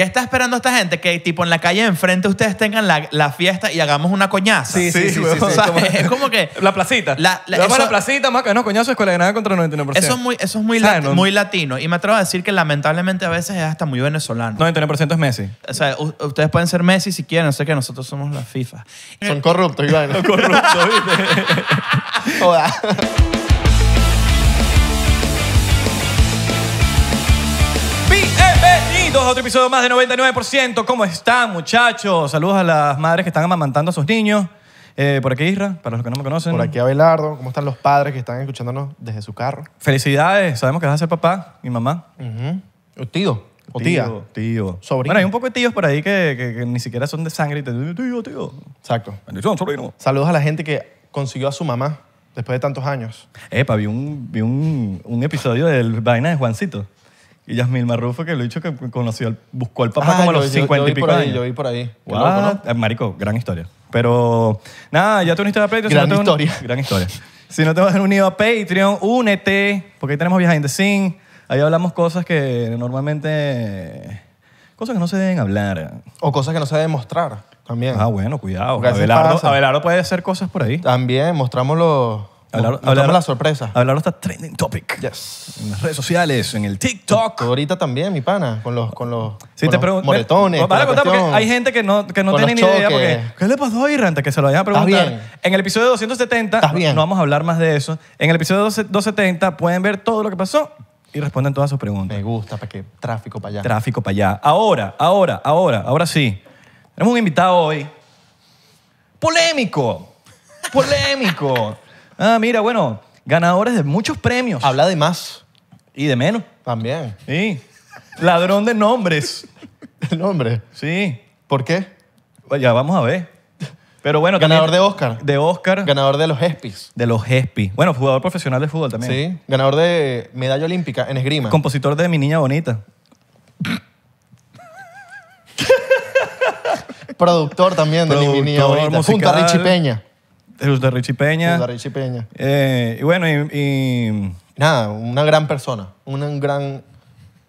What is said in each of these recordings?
¿Qué está esperando esta gente? Que tipo en la calle enfrente ustedes tengan la, la fiesta y hagamos una coñaza. Sí, sí, sí. O sea, es como que... La placita. La, la, la placita, más que no, coñazo, con la contra el 99%. Eso es muy, eso es muy, muy latino. Y me atrevo a decir que lamentablemente a veces es hasta muy venezolano. 99% es Messi. O sea, ustedes pueden ser Messi si quieren. No sé que nosotros somos la FIFA. Son corruptos, Iván. Son corruptos, ¿viste? Joder. otro episodio más de 99%. ¿Cómo están, muchachos? Saludos a las madres que están amamantando a sus niños. Eh, por aquí Isra, para los que no me conocen. Por aquí Abelardo, ¿cómo están los padres que están escuchándonos desde su carro? Felicidades, sabemos que vas a ser papá y mamá. ¿O Tío o tía. Tío, tío. Bueno, hay un poco de tíos por ahí que, ni siquiera son de sangre y te dicen, tío, tío. Exacto. Saludos a la gente que consiguió a su mamá después de tantos años. Epa, vi un, un episodio del vaina de Juancito. Y Yasmil Marrufo, que lo he dicho que conoció, buscó al papá ah, como a los cincuenta y pico Yo vi por ahí. Eh, marico, gran historia. Pero nada, ya tú uniste a Patreon. Gran historia. gran historia. Si no te vas unido a Patreon, únete, porque ahí tenemos Behind the Scene. Ahí hablamos cosas que normalmente... Cosas que no se deben hablar. O cosas que no se deben mostrar también. Ah, bueno, cuidado. Abelardo, Abelardo puede hacer cosas por ahí. También mostramos los, Hablar, hablar la sorpresa. Hablar hasta trending topic. Yes. En las redes sociales, en el TikTok. Ahorita también, mi pana, con los, con los, sí, te moretones. contar porque hay gente que no, que no tiene ni idea. Porque, ¿Qué le pasó a Irante? Que se lo vayan a preguntar. Bien? En el episodio 270, no vamos a hablar más de eso. En el episodio 270 pueden ver todo lo que pasó y responden todas sus preguntas. Me gusta, para que tráfico para allá. Tráfico para allá. Ahora, ahora, ahora, ahora sí. Tenemos un invitado hoy. Polémico. Polémico. Ah, mira, bueno, ganadores de muchos premios. Habla de más. Y de menos. También. Sí. Ladrón de nombres. ¿El nombre? Sí. ¿Por qué? Ya vamos a ver. Pero bueno, ganador de Oscar. De Oscar. Ganador de los ESPYs. de los ESPY. Bueno, jugador profesional de fútbol también. Sí. Ganador de medalla olímpica en esgrima. Compositor de Mi Niña Bonita. Productor también de Mi Niña Bonita. Junto a Richie Peña. Jesús de Richie Peña. Jesús de Richie Peña. Eh, y bueno, y, Nada, una gran persona, un gran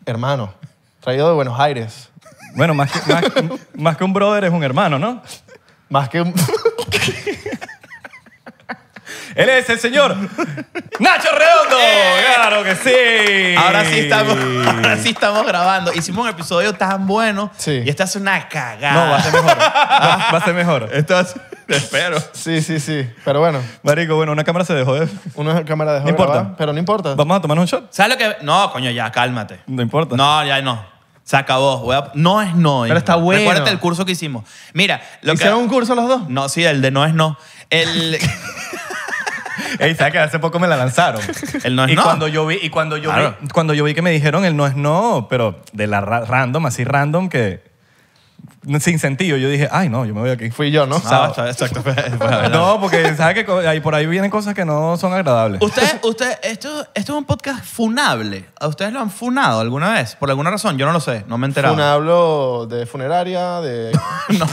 hermano, traído de Buenos Aires. Bueno, más que, más, que un brother es un hermano, ¿no? Más que un... Él es el señor Nacho Redondo. Eh. Claro que sí. Ahora sí estamos, sí estamos grabando. Hicimos un episodio tan bueno y esta hace una cagada. No, va a ser mejor. va, a ser mejor. Entonces, Espero. Sí, sí, sí. Pero bueno. Marico, bueno, una cámara se dejó de. Una cámara dejó No importa. pero no importa. Vamos a tomarnos un shot. ¿Sabes lo que.? No, coño, ya, cálmate. No importa. No, ya no. Se acabó. No es no. Pero está bueno. Recuérdate el curso que hicimos. Mira, lo ¿Hicieron un curso los dos? No, sí, el de no es no. El, Ey, ¿sabes que hace poco me la lanzaron? el no es y cuando yo vi y cuando yo vi, cuando yo vi que me dijeron el no es no, pero de la random, así random que sin sentido. Yo dije, ay, no, yo me voy aquí. Fui yo, ¿no? Ah, exacto. no, porque sabes que ahí por ahí vienen cosas que no son agradables. Usted, usted, esto, esto es un podcast funable. ustedes lo han funado alguna vez? Por alguna razón, yo no lo sé, no me he enterado. Funablo de funeraria, de... no,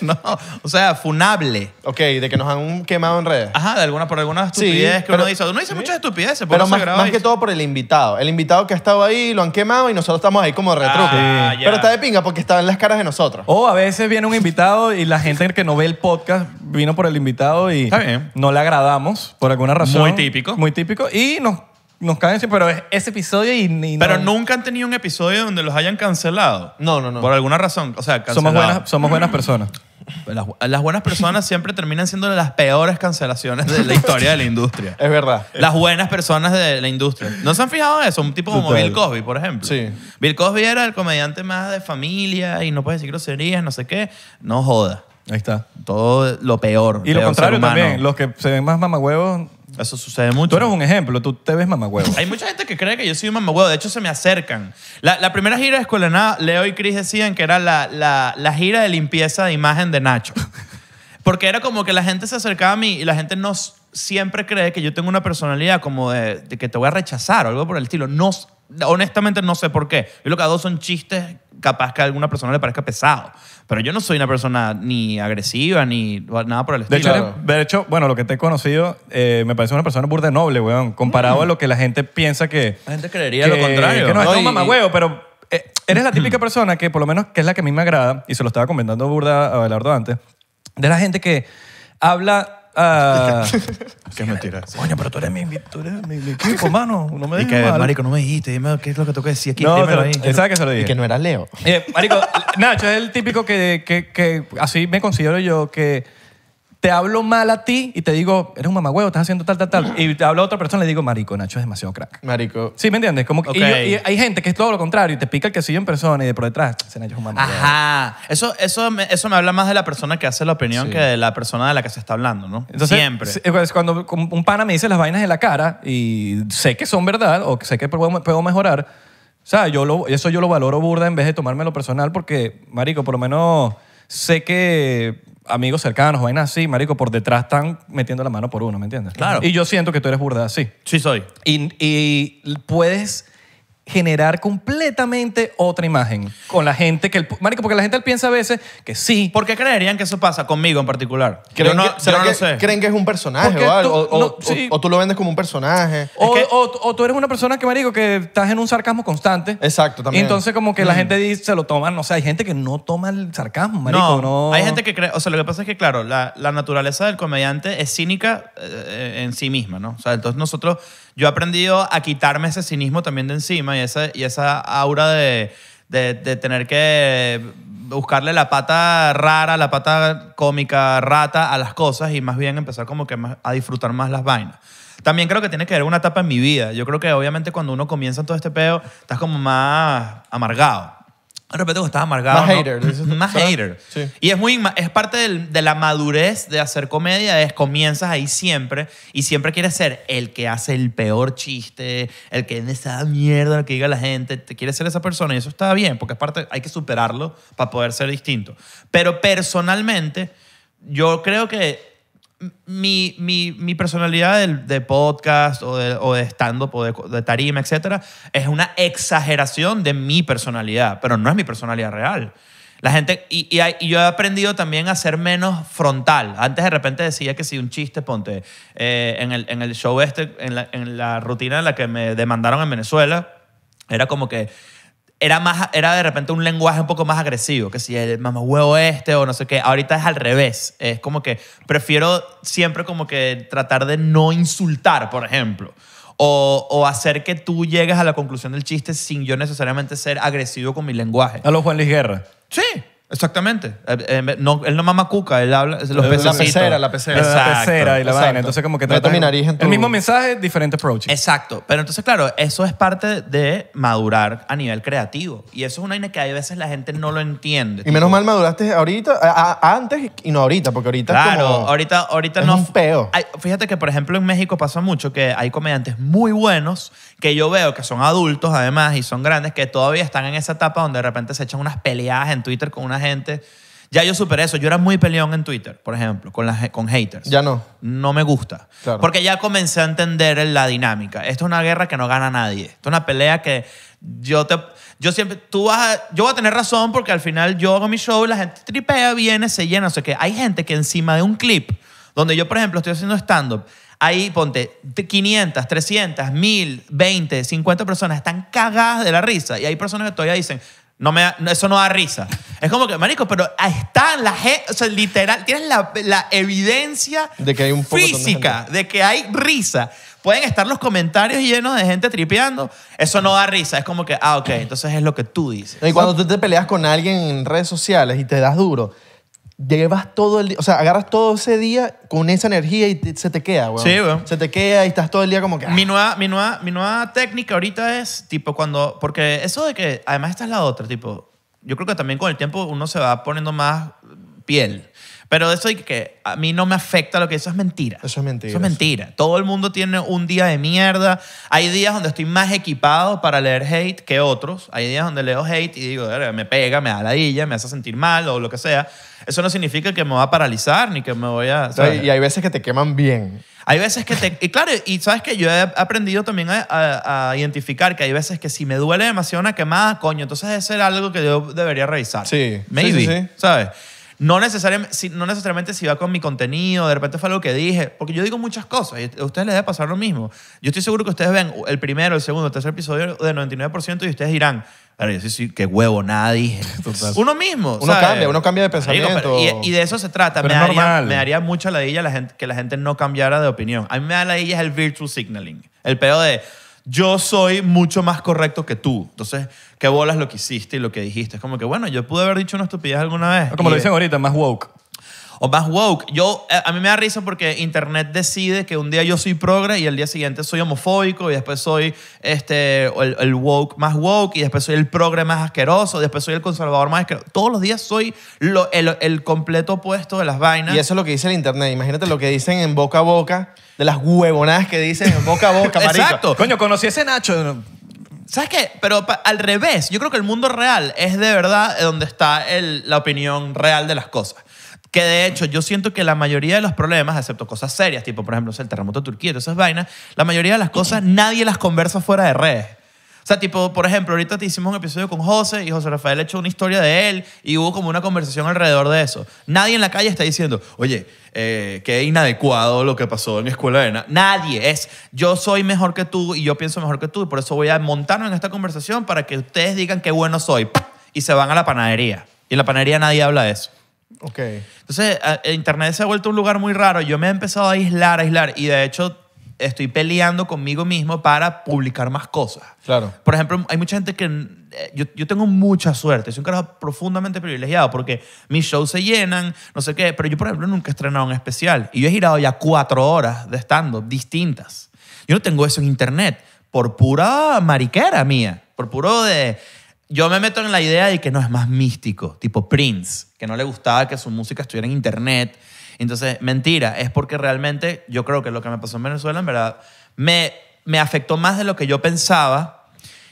no, o sea, funable. Ok, de que nos han quemado en redes. Ajá, de alguna, por alguna estupidez que uno dice. Uno dice muchas estupideces, Pero más, que todo por el invitado. El invitado que ha estado ahí, lo han quemado y nosotros estamos ahí como de ah, Pero está de pinga porque en las caras de nosotros o a veces viene un invitado y la gente que no ve el podcast vino por el invitado y no le agradamos por alguna razón. Muy típico. Muy típico. Y nos, nos caen, pero es ese episodio y, Pero nunca han tenido un episodio donde los hayan cancelado. No, no, no. Por alguna razón. O sea, Somos somos buenas personas. Las, buenas personas siempre terminan siendo las peores cancelaciones de la historia de la industria. Es verdad. Las buenas personas de la industria. ¿No se han fijado en eso? Un tipo como Bill Cosby, por ejemplo. Sí. Bill Cosby era el comediante más de familia y no puede decir groserías, no sé qué. No joda. Ahí está. Todo lo peor. Y lo contrario también. Los que se ven más mamagüevos eso sucede mucho. Tú eres un ejemplo, tú te ves mamagüevo. Hay mucha gente que cree que yo soy un de hecho se me acercan. La, primera gira de Escuela Nada, Leo y Chris decían que era la, la, la gira de limpieza de imagen de Nacho. Porque era como que la gente se acercaba a mí y la gente no siempre cree que yo tengo una personalidad como de, que te voy a rechazar o algo por el estilo. No, honestamente no sé por qué. Yo lo que hago son chistes capaz que a alguna persona le parezca pesado. Pero yo no soy una persona ni agresiva ni nada por el De estilo. hecho, de hecho, bueno, lo que te he conocido, eh, me parece una persona burda noble, weón, comparado mm. a lo que la gente piensa que... La gente creería lo contrario. Que no, es un mamagüeo, pero eh, eres la típica persona que, por lo menos, que es la que a mí me agrada, y se lo estaba comentando burda a Belardo antes, de la gente que habla Ah, qué mentira. Coño, pero tú eres mi, mi, equipo, mano. No me Y que, marico, no me dijiste, dime qué es lo que tengo que decir aquí, Que ¿sabes se lo dije? Y que no era Leo. Eh, marico, Nacho es el típico que, que- que así me considero yo que te hablo mal a ti y te digo, eres un mamagüevo, estás haciendo tal, tal, tal. Y te hablo a otra persona y le digo, marico, Nacho es demasiado crack. Marico. Sí, ¿me entiendes? Como y hay gente que es todo lo contrario y te pica el quesillo en persona y de por detrás, ese Nacho es un Ajá. Eso, eso, me, eso me habla más de la persona que hace la opinión que de la persona de la que se está hablando, ¿no? Entonces, Siempre. Pues, cuando un pana me dice las vainas de la cara y sé que son verdad o sé que puedo, mejorar, o sea, yo lo, eso yo lo valoro burda en vez de tomármelo personal porque, marico, por lo menos sé que amigos cercanos, vainas así, marico, por detrás están metiendo la mano por uno, ¿me entiendes? Claro. Y yo siento que tú eres burda así. Sí soy. Y, y puedes generar completamente otra imagen con la gente que el marico porque la gente piensa a veces que sí ¿Por qué creerían que eso pasa conmigo en particular? Yo no, sé. creen que es un personaje o, algo, tú- o- tú lo vendes como un personaje. o, tú eres una persona que marico que estás en un sarcasmo constante Exacto, también. entonces como que la mm. gente dice, se lo toman no sé hay gente que no toma el sarcasmo marico no, hay gente que cree, o sea, lo que pasa es que, claro, la, naturaleza del comediante es cínica eh, eh, en sí misma, ¿no? O sea, entonces nosotros, yo he aprendido a quitarme ese cinismo también de encima y esa, y esa aura de, tener que buscarle la pata rara, la pata cómica, rata a las cosas y más bien empezar como que a disfrutar más las vainas. También creo que tiene que ver una etapa en mi vida. Yo creo que obviamente cuando uno comienza todo este peo, estás como más amargado de repente que estaba amargado. Más hater. Más hater. Sí. Y es, muy, es parte de la madurez de hacer comedia, es comienzas ahí siempre y siempre quieres ser el que hace el peor chiste, el que en esa mierda el que diga la gente, te quieres ser esa persona y eso está bien, porque es parte, hay que superarlo para poder ser distinto. Pero personalmente, yo creo que mi, mi, personalidad de, podcast o de, o de stand-up o de, tarima, etcétera, es una exageración de mi personalidad, pero no es mi personalidad real. La gente, y, yo he aprendido también a ser menos frontal. Antes de repente decía que si un chiste, ponte, eh, en, el, en, el, show este, en la, en la rutina en la que me demandaron en Venezuela, era como que era más era de repente un lenguaje un poco más agresivo que si el mamá huevo este o no sé qué ahorita es al revés es como que prefiero siempre como que tratar de no insultar por ejemplo o, hacer que tú llegues a la conclusión del chiste sin yo necesariamente ser agresivo con mi lenguaje a los Juan Luis Guerra sí Exactamente. Eh, eh, él no mama cuca, él habla los La pecera, la pecera. la pecera y la Entonces como que El mismo mensaje, diferente approach. Exacto. Pero entonces, claro, eso es parte de madurar a nivel creativo. Y eso es una vaina que a veces la gente no lo entiende. Y menos mal maduraste ahorita, antes y no ahorita, porque ahorita es ahorita, ahorita es no... un peo. fíjate que, por ejemplo, en México pasa mucho que hay comediantes muy buenos que yo veo que son adultos además y son grandes que todavía están en esa etapa donde de repente se echan unas peleadas en Twitter con una gente. Ya yo superé eso. Yo era muy peleón en Twitter, por ejemplo, con, con haters. Ya no. No me gusta. Porque ya comencé a entender la dinámica. Esto es una guerra que no gana nadie. Esto es una pelea que yo te... Yo siempre... Tú vas Yo voy a tener razón porque al final yo hago mi show, y la gente tripea, viene, se llena. O sea que hay gente que encima de un clip donde yo, por ejemplo, estoy haciendo stand-up ahí ponte 500, 300, 1000, 20, 50 personas están cagadas de la risa y hay personas que todavía dicen, no me eso no da risa. Es como que, marico, pero están la gente, o sea, literal, tienes la, la evidencia de que hay un física de, de, que hay risa. Pueden estar los comentarios llenos de gente tripeando. Eso no da risa. Es como que, ah, ok, entonces es lo que tú dices. Y cuando tú te peleas con alguien en redes sociales y te das duro, llevas todo el día, o sea, agarras todo ese día con esa energía y se te queda, güey. Sí, güey. Se te queda y estás todo el día como que... Mi, ah. nueva, mi, nueva, mi nueva técnica ahorita es, tipo, cuando... Porque eso de que, además esta es la otra, tipo, yo creo que también con el tiempo uno se va poniendo más piel. Pero eso de que a mí no me afecta lo que eso es mentira. Eso es mentira. Eso es mentira. Todo el mundo tiene un día de mierda. Hay días donde estoy más equipado para leer hate que otros. Hay días donde leo hate y digo, me pega, me da la ladilla, me hace sentir mal o lo que sea. Eso no significa que me va a paralizar ni que me voy a... Y hay veces que te queman bien. Hay veces que te... Y claro, y sabes que yo he aprendido también a, identificar que hay veces que si me duele demasiado una quemada, coño, entonces eso era algo que yo debería revisar. Sí. Maybe, sí, sí, sí. ¿sabes? No necesariamente, si, va con mi contenido, de repente fue algo que dije, porque yo digo muchas cosas y a ustedes les debe pasar lo mismo. Yo estoy seguro que ustedes ven el primero, el segundo, el tercer episodio de 99% y ustedes dirán, yo sí, sí, qué huevo, nada dije. Uno mismo. Uno cambia, uno cambia de pensamiento. y, de eso se trata. me, daría, me, daría, mucha la gente, que la gente no cambiara de opinión. A mí me da ladilla el virtual signaling. El pedo de yo soy mucho más correcto que tú. Entonces, qué bolas lo que hiciste y lo que dijiste. Es como que, bueno, yo pude haber dicho una estupidez alguna vez. Como lo dicen ahorita, más woke o más woke. Yo, eh, a mí me da risa porque Internet decide que un día yo soy progre y el día siguiente soy homofóbico y después soy este, el, woke más woke y después soy el progre más asqueroso, y después soy el conservador más asqueroso. Todos los días soy lo, el, completo opuesto de las vainas. Y eso es lo que dice el Internet. Imagínate lo que dicen en boca a boca, de las huevonadas que dicen en boca a boca, marico. Exacto. Coño, conocí ese Nacho. ¿Sabes qué? Pero al revés, yo creo que el mundo real es de verdad donde está el, la opinión real de las cosas. Que de hecho, yo siento que la mayoría de los problemas, excepto cosas serias, tipo por ejemplo el terremoto de Turquía, todas esas vainas, la mayoría de las cosas nadie las conversa fuera de redes. O sea, tipo, por ejemplo, ahorita te hicimos un episodio con José y José Rafael ha hecho una historia de él y hubo como una conversación alrededor de eso. Nadie en la calle está diciendo, oye, eh, qué inadecuado lo que pasó en Escuela de Nadie es, yo soy mejor que tú y yo pienso mejor que tú y por eso voy a montarme en esta conversación para que ustedes digan qué bueno soy. Y se van a la panadería. Y en la panadería nadie habla de eso. Ok. Entonces, Internet se ha vuelto un lugar muy raro. Yo me he empezado a aislar, a aislar. Y de hecho, estoy peleando conmigo mismo para publicar más cosas. Claro. Por ejemplo, hay mucha gente que... Eh, yo, yo tengo mucha suerte. Soy un carajo profundamente privilegiado porque mis shows se llenan, no sé qué. Pero yo, por ejemplo, nunca he estrenado un especial. Y yo he girado ya cuatro horas de estando distintas. Yo no tengo eso en internet por pura mariquera mía. Por puro de yo me meto en la idea de que no es más místico, tipo Prince, que no le gustaba que su música estuviera en internet. Entonces, mentira, es porque realmente yo creo que lo que me pasó en Venezuela, en verdad, me, me afectó más de lo que yo pensaba.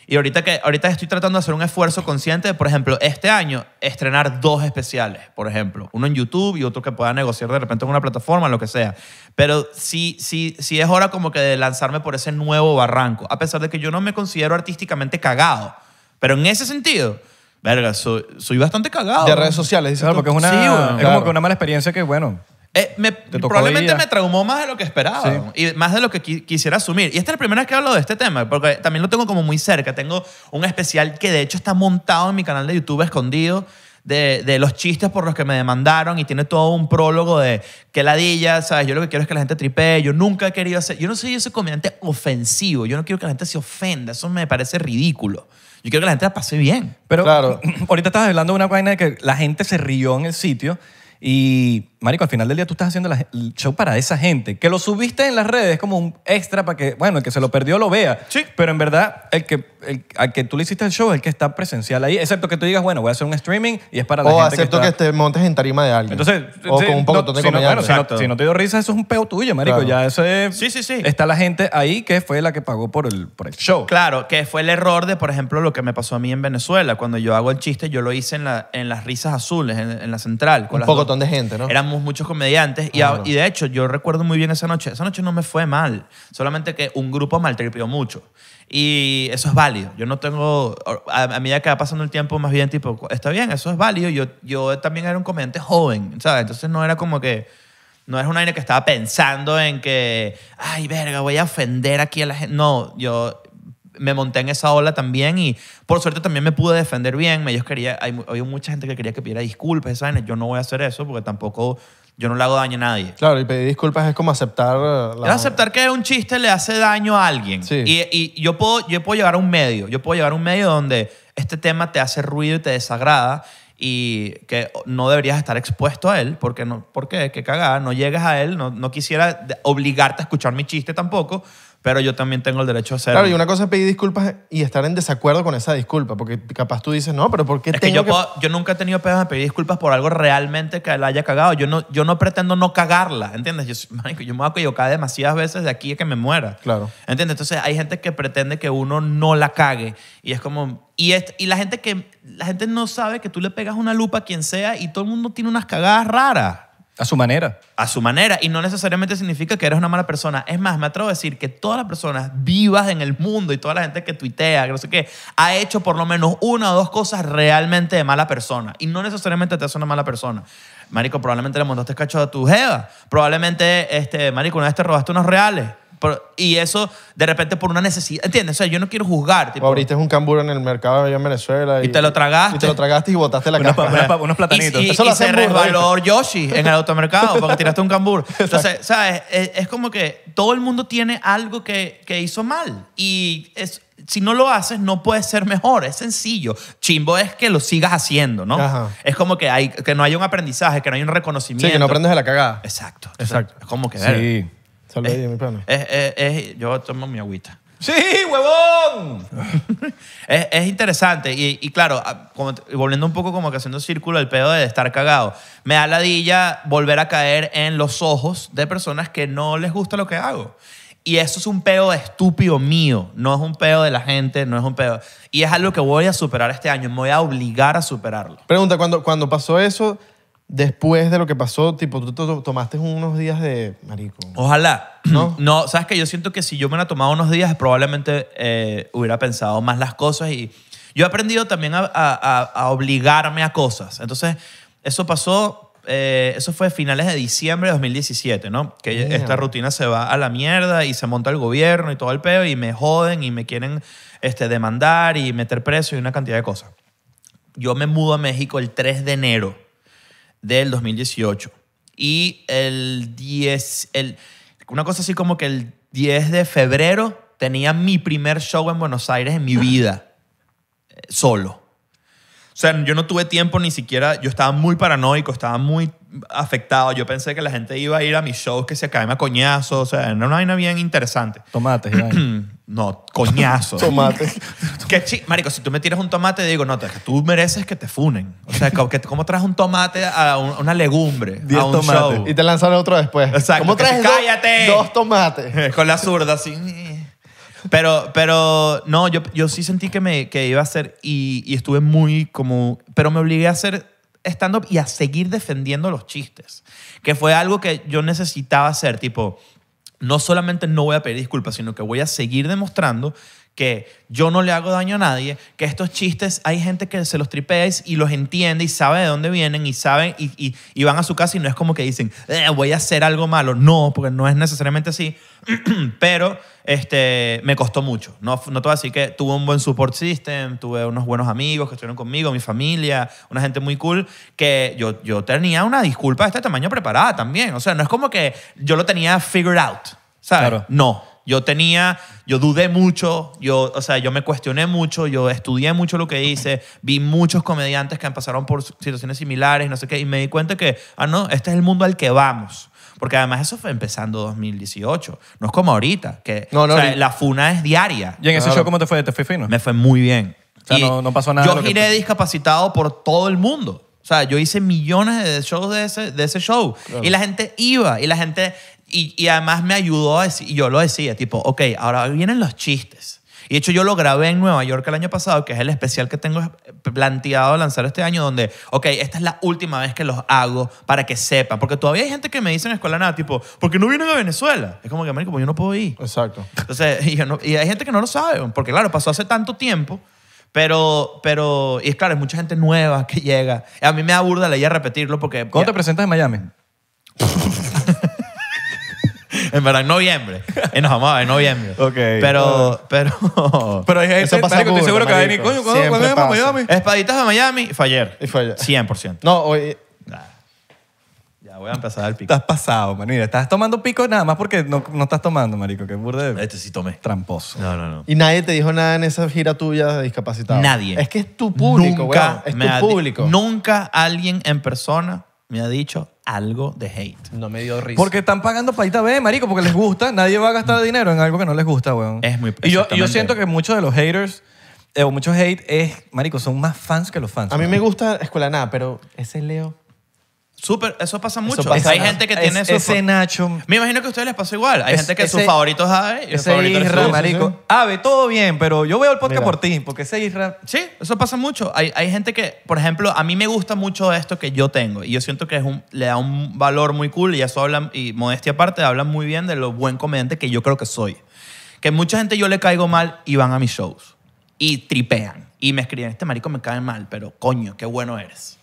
Y ahorita, que, ahorita estoy tratando de hacer un esfuerzo consciente de, por ejemplo, este año estrenar dos especiales, por ejemplo, uno en YouTube y otro que pueda negociar de repente en una plataforma, lo que sea. Pero sí, sí, sí es hora como que de lanzarme por ese nuevo barranco, a pesar de que yo no me considero artísticamente cagado pero en ese sentido, verga, soy, bastante cagado. De redes sociales, sabes, porque es, una, como que una mala experiencia que, bueno, Eh, probablemente me traumó más de lo que esperaba y más de lo que quisiera asumir. Y esta es la primera vez que hablo de este tema, porque también lo tengo como muy cerca. Tengo un especial que de hecho está montado en mi canal de YouTube escondido de, de los chistes por los que me demandaron y tiene todo un prólogo de que ladilla, ¿sabes? Yo lo que quiero es que la gente tripee. Yo nunca he querido hacer. Yo no soy ese comediante ofensivo. Yo no quiero que la gente se ofenda. Eso me parece ridículo. Yo quiero que la gente la pase bien. Pero claro. ahorita estás hablando de una vaina de que la gente se rió en el sitio y, marico, al final del día tú estás haciendo el show para esa gente. Que lo subiste en las redes Es como un extra para que, bueno, el que se lo perdió lo vea. Sí. Pero en verdad, el que, al que tú le hiciste el show es el que está presencial ahí. Excepto que tú digas, bueno, voy a hacer un streaming y es para la gente o que, que te montes en tarima de alguien. Entonces, o con un poco de si, no, si, no, te dio risa, eso es un peo tuyo, marico. Ya eso Sí, sí, sí. Está la gente ahí que fue la que pagó por el, por show. Claro, que fue el error de, por ejemplo, lo que me pasó a mí en Venezuela. Cuando yo hago el chiste, yo lo hice en, la, en las risas azules, en, la central. Con las de gente, ¿no? Éramos muchos comediantes y, y de hecho yo recuerdo muy bien esa noche. Esa noche no me fue mal, solamente que un grupo maltripió mucho. Y eso es válido. Yo no tengo, a, mí medida que va pasando el tiempo, más bien tipo, está bien, eso es válido. Yo, yo también era un comediante joven, ¿sabes? Entonces no era como que, no era una aire que estaba pensando en que, ay, verga, voy a ofender aquí a la gente. No, yo me monté en esa ola también y por suerte también me pude defender bien. Ellos quería, hay, hay mucha gente que quería que pidiera disculpas, ¿saben? Yo no voy a hacer eso porque tampoco yo no le hago daño a nadie. Claro, y pedir disculpas es como aceptar... Eh, es aceptar que un chiste le hace daño a alguien. Sí. Y, y, yo, puedo, yo puedo llegar a un medio, yo puedo llegar a un medio donde este tema te hace ruido y te desagrada y que no deberías estar expuesto a él, porque no, ¿por qué? Qué cagada, no llegas a él, no, no quisiera obligarte a escuchar mi chiste tampoco, pero yo también tengo el derecho a hacerlo. Claro, y una cosa es pedir disculpas y estar en desacuerdo con esa disculpa, porque capaz tú dices, no, pero ¿por qué tengo que yo, que... yo nunca he tenido pena de pedir disculpas por algo realmente que la haya cagado. Yo no, yo no pretendo no cagarla, ¿entiendes? Yo, marico, yo me voy a demasiadas veces de aquí a que me muera. Claro. ¿Entiendes? Entonces hay gente que pretende que uno no la cague y es como... Y, y la gente que la gente no sabe que tú le pegas una lupa a quien sea y todo el mundo tiene unas cagadas raras. A su manera. A su manera. Y no necesariamente significa que eres una mala persona. Es más, me atrevo a decir que todas las personas vivas en el mundo y toda la gente que tuitea, que no sé qué, ha hecho por lo menos una o dos cosas realmente de mala persona. Y no necesariamente te hace una mala persona. Marico, probablemente le montaste cacho a tu jeva. Probablemente, este, Marico, una vez te robaste unos reales y eso de repente por una necesidad, ¿entiendes? O sea, yo no quiero juzgar. tipo, O abriste un cambur en el mercado allá en Venezuela. Y te lo tragaste. Y te lo tragaste y botaste la Unos unos platanitos. Y, Eso lo hace se Yoshi en el automercado porque tiraste un cambur. Entonces, ¿sabes? Es, como que todo el mundo tiene algo que, que hizo mal. Y es, si no lo haces, no puedes ser mejor. Es sencillo. Chimbo es que lo sigas haciendo, ¿no? Es como que, hay, que no hay un aprendizaje, que no hay un reconocimiento. Sí, que no aprendes de la cagada. Exacto. Exacto. Es como que... Sí. Es, yo tomo mi agüita. ¡Sí, huevón! es, interesante. Y, claro, ah, volviendo un poco como que haciendo círculo el pedo de estar cagado. Me da ladilla volver a caer en los ojos de personas que no les gusta lo que hago. Y eso es un pedo estúpido mío. No es un pedo de la gente, no es un pedo. Y es algo que voy a superar este año. Me voy a obligar a superarlo. Pregunta, cuando, cuando pasó eso, después de lo que pasó, tipo, tú tomaste unos días de marico. Ojalá. ¿No? No, sabes que yo siento que si yo me hubiera tomado unos días, probablemente eh, hubiera pensado más las cosas y yo he aprendido también a, obligarme a cosas. Entonces, eso pasó, eh, eso fue finales de diciembre de 2017, ¿no? Que esta rutina se va a la mierda y se monta el gobierno y todo el peo y me joden y me quieren este, demandar y meter preso y una cantidad de cosas. Yo me mudo a México el 3 de enero del 2018. Y el 10, el, una cosa así como que el 10 de febrero tenía mi primer show en Buenos Aires en mi vida, eh, solo. O sea, yo no tuve tiempo ni siquiera, yo estaba muy paranoico, estaba muy afectado. Yo pensé que la gente iba a ir a mis shows que se caen a coñazos, o sea, no hay nada bien interesante. Tomates, No, coñazo. tomate. Qué Marico, si tú me tiras un tomate, digo, no, tú mereces que te funen. O sea, ¿cómo traes un tomate a una legumbre? a un show? Y te lanzan otro después. Exacto, ¿Cómo traes dos- cállate. Dos, tomates? Con la zurda, así. Pero, pero no, yo, yo sí sentí que, me, que iba a ser y, estuve muy como... Pero me obligué a hacer stand-up y a seguir defendiendo los chistes, que fue algo que yo necesitaba hacer, tipo no solamente no voy a pedir disculpas, sino que voy a seguir demostrando que yo no le hago daño a nadie, que estos chistes hay gente que se los tripea y los entiende y sabe de dónde vienen y saben y, van a su casa y no es como que dicen, eh, voy a hacer algo malo. No, porque no es necesariamente así, pero este, me costó mucho. No, no todo así que tuve un buen support system, tuve unos buenos amigos que estuvieron conmigo, mi familia, una gente muy cool, que yo, yo tenía una disculpa de este tamaño preparada también. O sea, no es como que yo lo tenía figured out, ¿sabes? No. Yo tenía, yo dudé mucho, yo, o sea, yo me cuestioné mucho, yo estudié mucho lo que hice, vi muchos comediantes que pasaron por situaciones similares, no sé qué, y me di cuenta que, ah, no, este es el mundo al que vamos. Porque además eso fue empezando 2018. No es como ahorita, que o sea, la funa es diaria. ¿Y en ese show cómo te fue? ¿Te fue fino? Me fue muy bien. O sea, no, pasó nada. Yo giré discapacitado por todo el mundo. O sea, yo hice millones de shows de ese, de ese show. Y la gente iba, y la gente... Y, y además me ayudó, a decir, y yo lo decía, tipo, ok, ahora vienen los chistes. Y de hecho yo lo grabé en Nueva York el año pasado, que es el especial que tengo planteado lanzar este año, donde, ok, esta es la última vez que los hago para que sepan. Porque todavía hay gente que me dice en escuela nada, tipo, ¿por qué no vienen a Venezuela? Es como que, marico, pues yo no puedo ir. Exacto. Entonces, y, hay gente que no lo sabe, porque claro, pasó hace tanto tiempo. Pero, pero, y es claro, hay mucha gente nueva que llega. A mí me aburda la idea repetirlo porque... ¿Cómo te presentas en Miami? en verdad, en noviembre. Y nos vamos a en noviembre. Ok. Pero, ah. pero. Pero hay gente, eso pasa marico, estoy seguro que va a venir. Coño, ¿cuándo, ¿cuándo es a Miami? Espaditas de Miami, faller. Y faller. 100%. No, hoy. Ya voy a empezar el pico. Estás pasado, man. Mira, estás tomando pico nada más porque no, no estás tomando, marico. Que burde Este sí tomé. tramposo. No, no, no. Y nadie te dijo nada en esa gira tuya de discapacitado. Nadie. Es que es tu público, güey. Es tu público. Nunca alguien en persona me ha dicho algo de hate. No me dio risa. Porque están pagando paita B, marico, porque les gusta. Nadie va a gastar mm. dinero en algo que no les gusta, weón. Es muy Y yo, yo siento que muchos de los haters eh, o muchos hate es, marico, son más fans que los fans. A mí me gusta Escuela Nada, pero ese Leo... Súper, eso pasa mucho. hay gente que tiene es, Ese Nacho. Me imagino que a ustedes les pasa igual. Hay gente que su sus es Ave y ese favoritos Isra, marico. Ave, todo bien, pero yo veo el podcast por ti, porque ese Israel. Sí, eso pasa mucho. Hay, hay, gente que, por ejemplo, a mí me gusta mucho esto que yo tengo. Y yo siento que es un, le da un valor muy cool. Y eso hablan, y modestia aparte, hablan muy bien de lo buen comediante que yo creo que soy. Que mucha gente yo le caigo mal y van a mis shows. Y tripean. Y me escriben, este marico me cae mal, pero coño, qué bueno eres.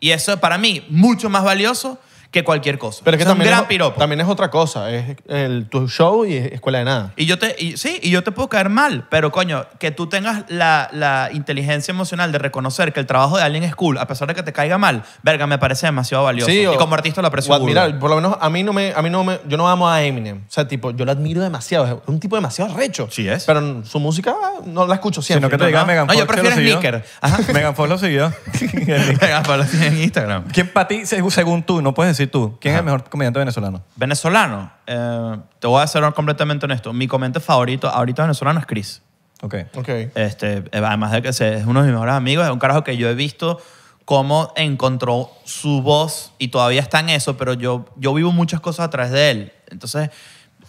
Y eso para mí mucho más valioso que cualquier cosa. Pero es que también, un gran piropo. también es otra cosa, es el, tu show y escuela de nada. Y yo te, y, sí, y yo te puedo caer mal, pero coño, que tú tengas la, inteligencia emocional de reconocer que el trabajo de alguien es cool, a pesar de que te caiga mal, verga, me parece demasiado valioso. y como artista lo aprecio. Mira, por lo menos a mí no me, a mí no me, yo no amo a Eminem, o sea, tipo, yo lo admiro demasiado, es un tipo demasiado recho. Sí es. Pero su música ah, no la escucho siempre. Sino que te diga Megan Fox. yo prefiero Sneaker. Megan Fox lo siguió. Megan Fox lo siguió en Instagram. ¿Quién para ti, según tú, no puedes tú. ¿Quién es el mejor comediante venezolano? Venezolano. Eh, te voy a ser completamente honesto. Mi comediante favorito ahorita venezolano es Chris. Ok. Este, eh, además de que es uno de mis mejores amigos, es un carajo que yo he visto cómo encontró su voz y todavía está en eso, pero yo, yo vivo muchas cosas a través de él. Entonces,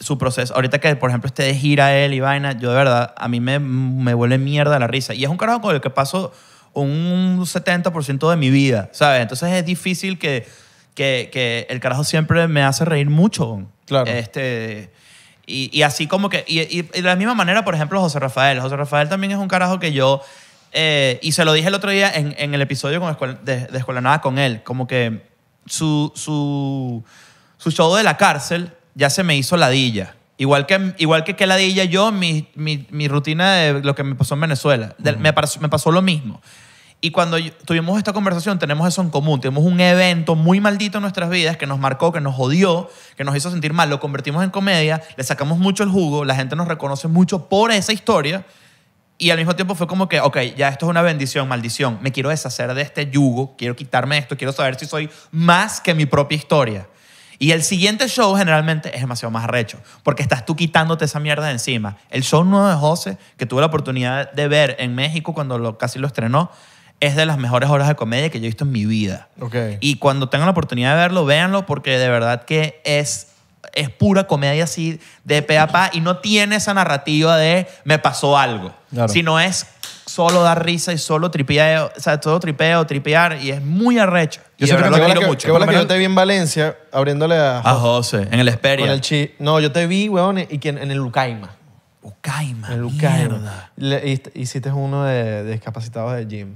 su proceso, ahorita que por ejemplo esté de gira él y vaina, yo de verdad, a mí me, me vuelve mierda la risa. Y es un carajo con el que paso un 70% de mi vida, ¿sabes? Entonces es difícil que que, que el carajo siempre me hace reír mucho. Claro. Este, y, así como que. Y, de la misma manera, por ejemplo, José Rafael. José Rafael también es un carajo que yo. Eh, y se lo dije el otro día en, el episodio con de, Escuela Nada con él. Como que su, su, su show de la cárcel ya se me hizo ladilla. Igual que, igual que, que ladilla yo, mi, mi, rutina de lo que me pasó en Venezuela. me, me pasó lo mismo. Y cuando tuvimos esta conversación, tenemos eso en común. Tenemos un evento muy maldito en nuestras vidas que nos marcó, que nos odió, que nos hizo sentir mal. Lo convertimos en comedia, le sacamos mucho el jugo, la gente nos reconoce mucho por esa historia. Y al mismo tiempo fue como que, ok, ya esto es una bendición, maldición. Me quiero deshacer de este yugo, quiero quitarme esto, quiero saber si soy más que mi propia historia. Y el siguiente show generalmente es demasiado más arrecho porque estás tú quitándote esa mierda de encima. El show nuevo de José, que tuve la oportunidad de ver en México cuando lo, casi lo estrenó, es de las mejores horas de comedia que yo he visto en mi vida. Okay. Y cuando tengan la oportunidad de verlo, véanlo porque de verdad que es, es pura comedia así de pe a pa y no tiene esa narrativa de me pasó algo, claro. sino es solo dar risa y solo tripeo, o sea, todo tripeo, tripear y es muy arrecho. Yo lo mucho. yo te vi en Valencia abriéndole a, a José en el Esperia. Con el chi. No, yo te vi, weón, y que en, el Ucaima Ucaima En Le, hiciste uno de, de discapacitados de gym.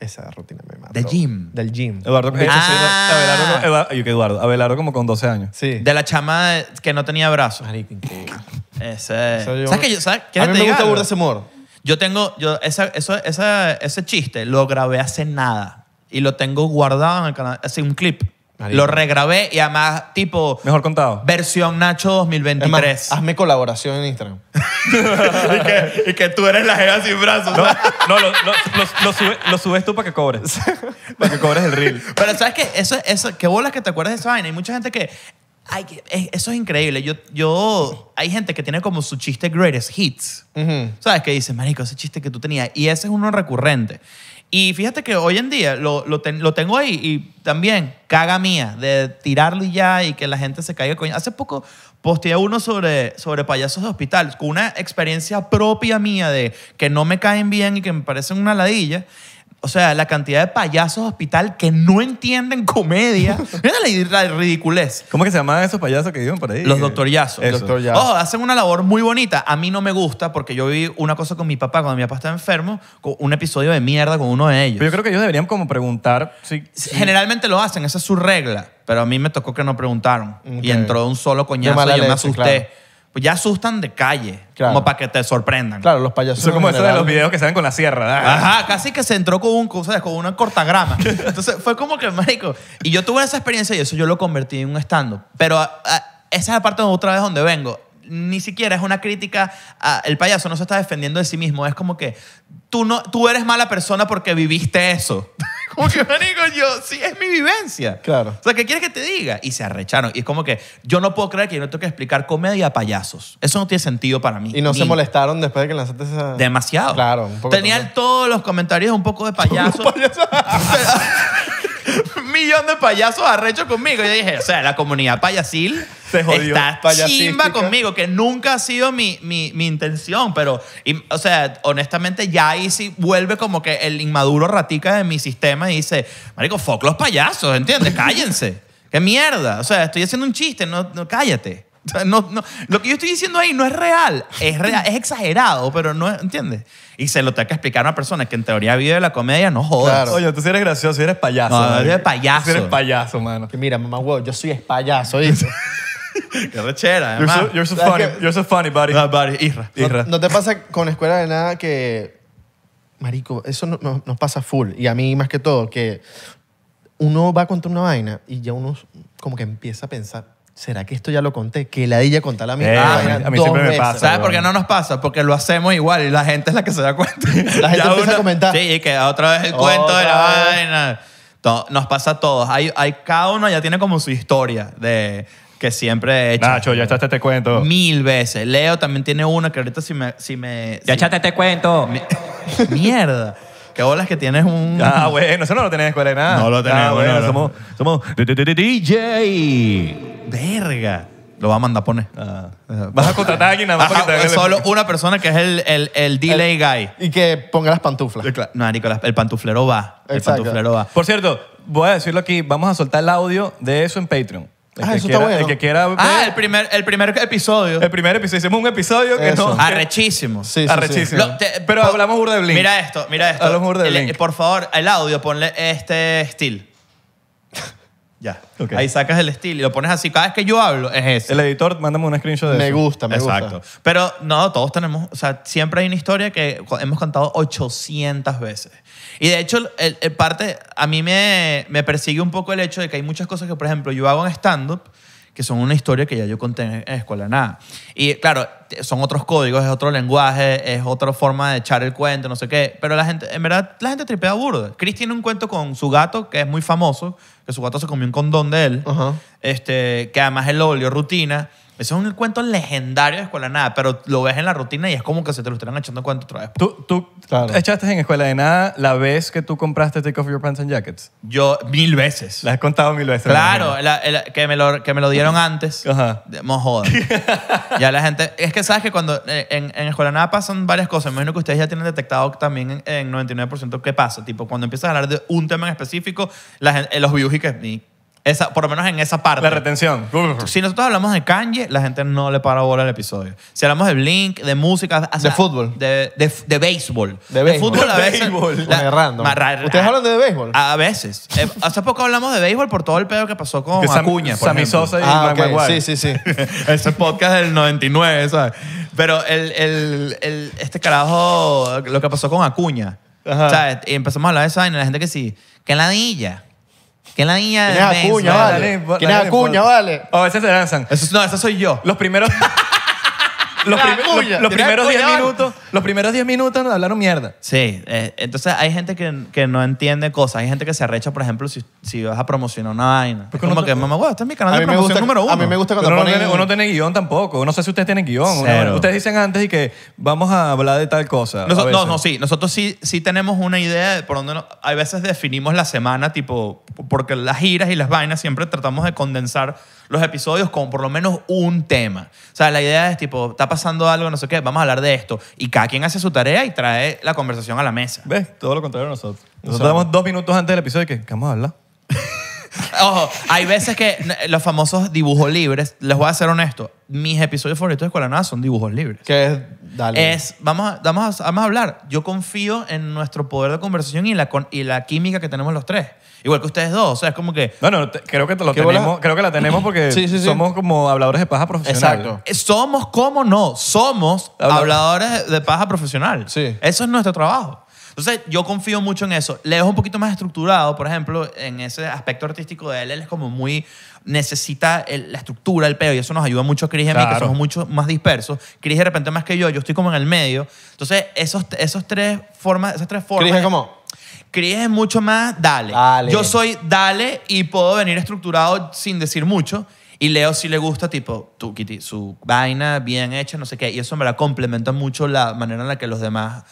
Esa rutina me mata. Del gym. Del gym. Eduardo, ¿qué ah. Abelardo, Eduardo, Eduardo, Abelardo como con 12 años. Sí. De la chama que no tenía brazos. Marico, increíble. Ese. ¿Sabes qué? yo- ¿sabes? qué? A mí me gusta guardar ese humor. Yo tengo, yo, esa, eso, esa- ese chiste lo grabé hace nada y lo tengo guardado en el canal, hace un clip lo regrabé y además, tipo. Mejor contado. Versión Nacho 2023. hazme colaboración en Instagram. y, que, tú eres la jeva sin brazos. No, lo, subes tú para que cobres. para que cobres el reel. Pero ¿sabes que Eso, eso, qué bolas que te acuerdas de esa vaina. Hay mucha gente que. Ay, eh, eso es increíble. Yo, yo, hay gente que tiene como su chiste greatest hits. ¿Sabes? qué dice, marico, ese chiste que tú tenías. Y ese es uno recurrente. Y fíjate que hoy en día lo, tengo ahí y también caga mía de tirarlo ya y que la gente se caiga coño. Hace poco posteé uno sobre, sobre payasos de hospital, con una experiencia propia mía de que no me caen bien y que me parecen una ladilla. O sea, la cantidad de payasos hospital que no entienden comedia. Mira la, ridiculez. ¿Cómo que se llaman esos payasos que viven por ahí? Los Los Doctor Ojo, oh, hacen una labor muy bonita. A mí no me gusta porque yo vi una cosa con mi papá cuando mi papá estaba enfermo, un episodio de mierda con uno de ellos. Pero yo creo que ellos deberían como preguntar Generalmente lo hacen, esa es su regla. Pero a mí me tocó que no preguntaron. y entró un solo coñazo y yo me asusté pues ya asustan de calle, como para que te sorprendan. Claro, los payasos. Son como esos de los videos que salen con la sierra. Ajá, casi que se entró con un, ¿sabes? con una cortagrama. Entonces fue como que, marico. Y yo tuve esa experiencia y eso yo lo convertí en un stand-up. Pero esa es la parte otra vez donde vengo. Ni siquiera es una crítica. el payaso no se está defendiendo de sí mismo. Es como que tú, no, tú eres mala persona porque viviste eso. Como que, digo yo, sí, es mi vivencia. Claro. O sea, ¿qué quieres que te diga? Y se arrecharon. Y es como que yo no puedo creer que yo no tengo que explicar comedia a payasos. Eso no tiene sentido para mí. Y no se molestaron después de que lanzaste esa. Demasiado. Claro, un Tenía todos los comentarios un poco de payasos. millón de payasos arrecho conmigo. Yo dije, o sea, la comunidad payasil Está chimba conmigo, que nunca ha sido mi, mi, mi intención, pero, o sea, honestamente, ya ahí si vuelve como que el inmaduro ratica de mi sistema y dice, marico, fuck los payasos, ¿entiendes? Cállense. ¡Qué mierda! O sea, estoy haciendo un chiste, no, no cállate lo que yo estoy diciendo ahí no es real, es, es exagerado, pero no es, ¿entiendes? Y se lo tengo que explicar a una persona que en teoría vive de la comedia, no jodas. Oye, tú sí eres gracioso, eres payaso. No, eres payaso. Tú eres payaso, mano. mira, mamá, yo soy payaso, Qué rechera, you're you're so, funny, funny, buddy. No, buddy. Isra, No, te pasa con Escuela de Nada que, marico, eso nos pasa full. Y a mí más que todo, que uno va contra una vaina y ya uno como que empieza a pensar ¿será que esto ya lo conté? Que la di ya contar la misma. Eh, ah, a mí siempre me pasa. ¿Sabes por qué no nos pasa? Porque lo hacemos igual y la gente es la que se da cuenta. La gente Ya que a comentar. Sí, y que otra vez el cuento de la vaina. Nos pasa a todos. Hay, hay, cada uno ya tiene como su historia de que siempre he hecho. Nacho, ya echaste este cuento. Mil veces. Leo también tiene una que ahorita si me... Si me Ya si- este cuento. Mierda. Qué bolas que tienes un... Ah, bueno, eso no lo tenés en de nada. No lo ah, tenemos, bueno, somos, somos DJ verga. Lo va a mandar a poner. Ah. Ah. Vas a contratar a alguien Solo una persona que es el, el, el delay guy. Y que ponga las pantuflas. No, Nicolás el pantuflero va. El pantuflero va. Por cierto, voy a decirlo aquí, vamos a soltar el audio de eso en Patreon. El Ah, que está quiera, bueno. El que quiera Ah, el primer, el primer episodio. el primer episodio. Hicimos un episodio que no... Arrechísimo. Sí, Arrechísimo. pero hablamos burda Mira esto, mira esto. Por favor, el audio, ponle este estilo. Ya. Ahí sacas el estilo y lo pones así. Cada vez que yo hablo es eso El editor, mándame un screenshot de me gusta, me Exacto. Pero no, todos tenemos, o sea, siempre hay una historia que hemos contado 800 veces. Y de hecho, el, parte, a mí me, me persigue un poco el hecho de que hay muchas cosas que, por ejemplo, yo hago en stand-up que son una historia que ya yo conté en, Escuela Nada. Y claro, son otros códigos, es otro lenguaje, es otra forma de echar el cuento, no sé qué. Pero la gente, en verdad, la gente tripea burda. Chris tiene un cuento con su gato, que es muy famoso, que su gato se comió un condón de él, este, que además el lo rutina ese es un cuento legendario de escuela de nada, pero lo ves en la rutina y es como que se te lo estuvieran echando cuento otra vez. Tú, tú echaste en escuela de nada la vez que tú compraste Take Off Your Pants and Jackets. Yo, mil veces. La has contado mil veces. Claro, que, me lo, que me lo dieron antes. Ajá. ya la gente. Es que sabes que cuando eh, en, en Escuela de Nada pasan varias cosas. Me imagino que ustedes ya tienen detectado también en, 99% qué pasa. Tipo, cuando empiezas a hablar de un tema en específico, eh, los views y que. ni por lo menos en esa parte. La retención. Si nosotros hablamos de Kanye, la gente no le para bola al episodio. Si hablamos de Blink, de música. de fútbol. De, de, béisbol. De, béisbol. fútbol a veces. Béisbol. La, ¿Ustedes hablan de béisbol? A, veces. Eh, hace poco hablamos de béisbol por todo el pedo que pasó con Acuña. Sammy Sosa y ah, Sí, sí, sí. Ese podcast del 99, ¿sabes? Pero el, el, este carajo, lo que pasó con Acuña. Y empezamos a hablar de esa y la gente que sí, que en la que la niña. Acuña, vale? ¿Quién es Acuña, vale? a veces se lanzan. no, eso soy yo. Los primeros. los, los- primeros 10 minutos, los primeros 10 minutos nos hablaron mierda. Sí, eh, entonces hay gente que, que no entiende cosas. Hay gente que se arrecha, por ejemplo, si, si vas a promocionar una vaina. Es como que, este es mi canal de promoción número uno. a mí me gusta- cuando no tiene, uno tiene guión tampoco. No sé si ustedes tienen guión. ustedes dicen antes y que vamos a hablar de tal cosa. no, no, sí. Nosotros sí, sí tenemos una idea de por dónde... no- a veces definimos la semana, tipo, porque las giras y las vainas siempre tratamos de condensar los episodios con por lo menos un tema. O sea, la idea es tipo, está pasando algo, no sé qué, vamos a hablar de esto. Y cada quien hace su tarea y trae la conversación a la mesa. ¿Ves? Todo lo contrario a nosotros. Nosotros damos dos minutos antes del episodio y que, vamos a hablar? Ojo, hay veces que los famosos dibujos libres, les voy a ser honesto, mis episodios favoritos de Escuela Nada son dibujos libres. ¿Qué es, dale. vamos a, vamos, hablar. Yo confío en nuestro poder de conversación y la, la química que tenemos los tres. Igual que ustedes dos, o sea, es como que... Bueno, creo que lo tenemos, creo que la tenemos porque somos como habladores de paja profesional. Exacto. Eh, somos, ¿cómo no? Somos habladores, habladores de paja profesional. Sí. Eso es nuestro trabajo. Entonces, yo confío mucho en eso. Leo es un poquito más estructurado, por ejemplo, en ese aspecto artístico de él, él es como muy necesita la estructura, el peo, y eso nos ayuda mucho a Cris y a mí, que somos mucho más dispersos. Cris de repente más que yo, yo estoy como en el medio. Entonces, esos, esos tres formas, esas tres formas... Cris es como... Cris es mucho más dale. dale. Yo soy dale y puedo venir estructurado sin decir mucho. Y Leo sí le gusta, tipo, tu, su vaina bien hecha, no sé qué. Y eso me la complementa mucho la manera en la que los demás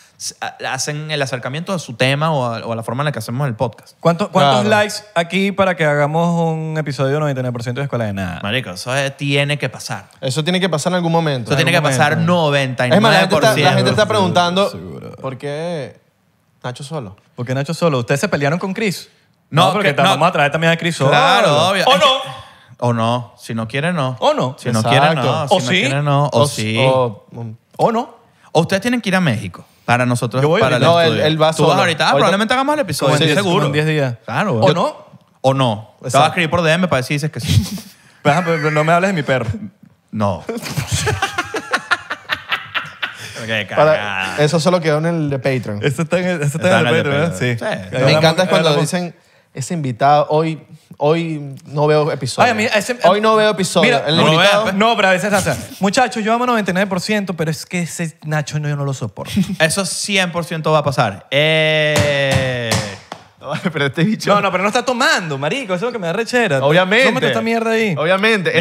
hacen el acercamiento a su tema o a, la forma en la que hacemos el podcast. ¿Cuántos likes aquí para que hagamos un episodio 99% de Escuela de Nada? Marico, eso tiene que pasar. Eso tiene que pasar en algún momento. Eso tiene que pasar 99%. Es más, la gente está, la gente está preguntando ¿por qué Nacho solo? ¿Por qué Nacho solo, ustedes se pelearon con Chris. No, porque estamos a también a Chris solo. Claro, obvio. ¿O no? O no. Si no quiere, no. O no. Si no quiere, no. o sí. O, sí. Um, o, no. O ustedes tienen que ir a México. Para nosotros, Yo para el No, él, Tú vas ahorita, probablemente hagamos el episodio. Sí, seguro. En 10 días. Claro. O no. O no. estaba Te a escribir por DM para decir dices que sí. Pero no me hables de mi perro. No. eso solo quedó en el de Patreon. Eso está en, el, Patreon, Sí. Me encanta cuando dicen, ese invitado hoy hoy no veo episodio. hoy no veo episodio. Mira, no, No, pero a veces hace. Muchachos, yo amo 99%, pero es que ese Nacho no, yo no lo soporto. Eso 100% va a pasar. No, eh. pero este bicho. No, no, pero no está tomando, marico. Eso es lo que me da rechera. Obviamente. Tómate esta mierda ahí. Obviamente.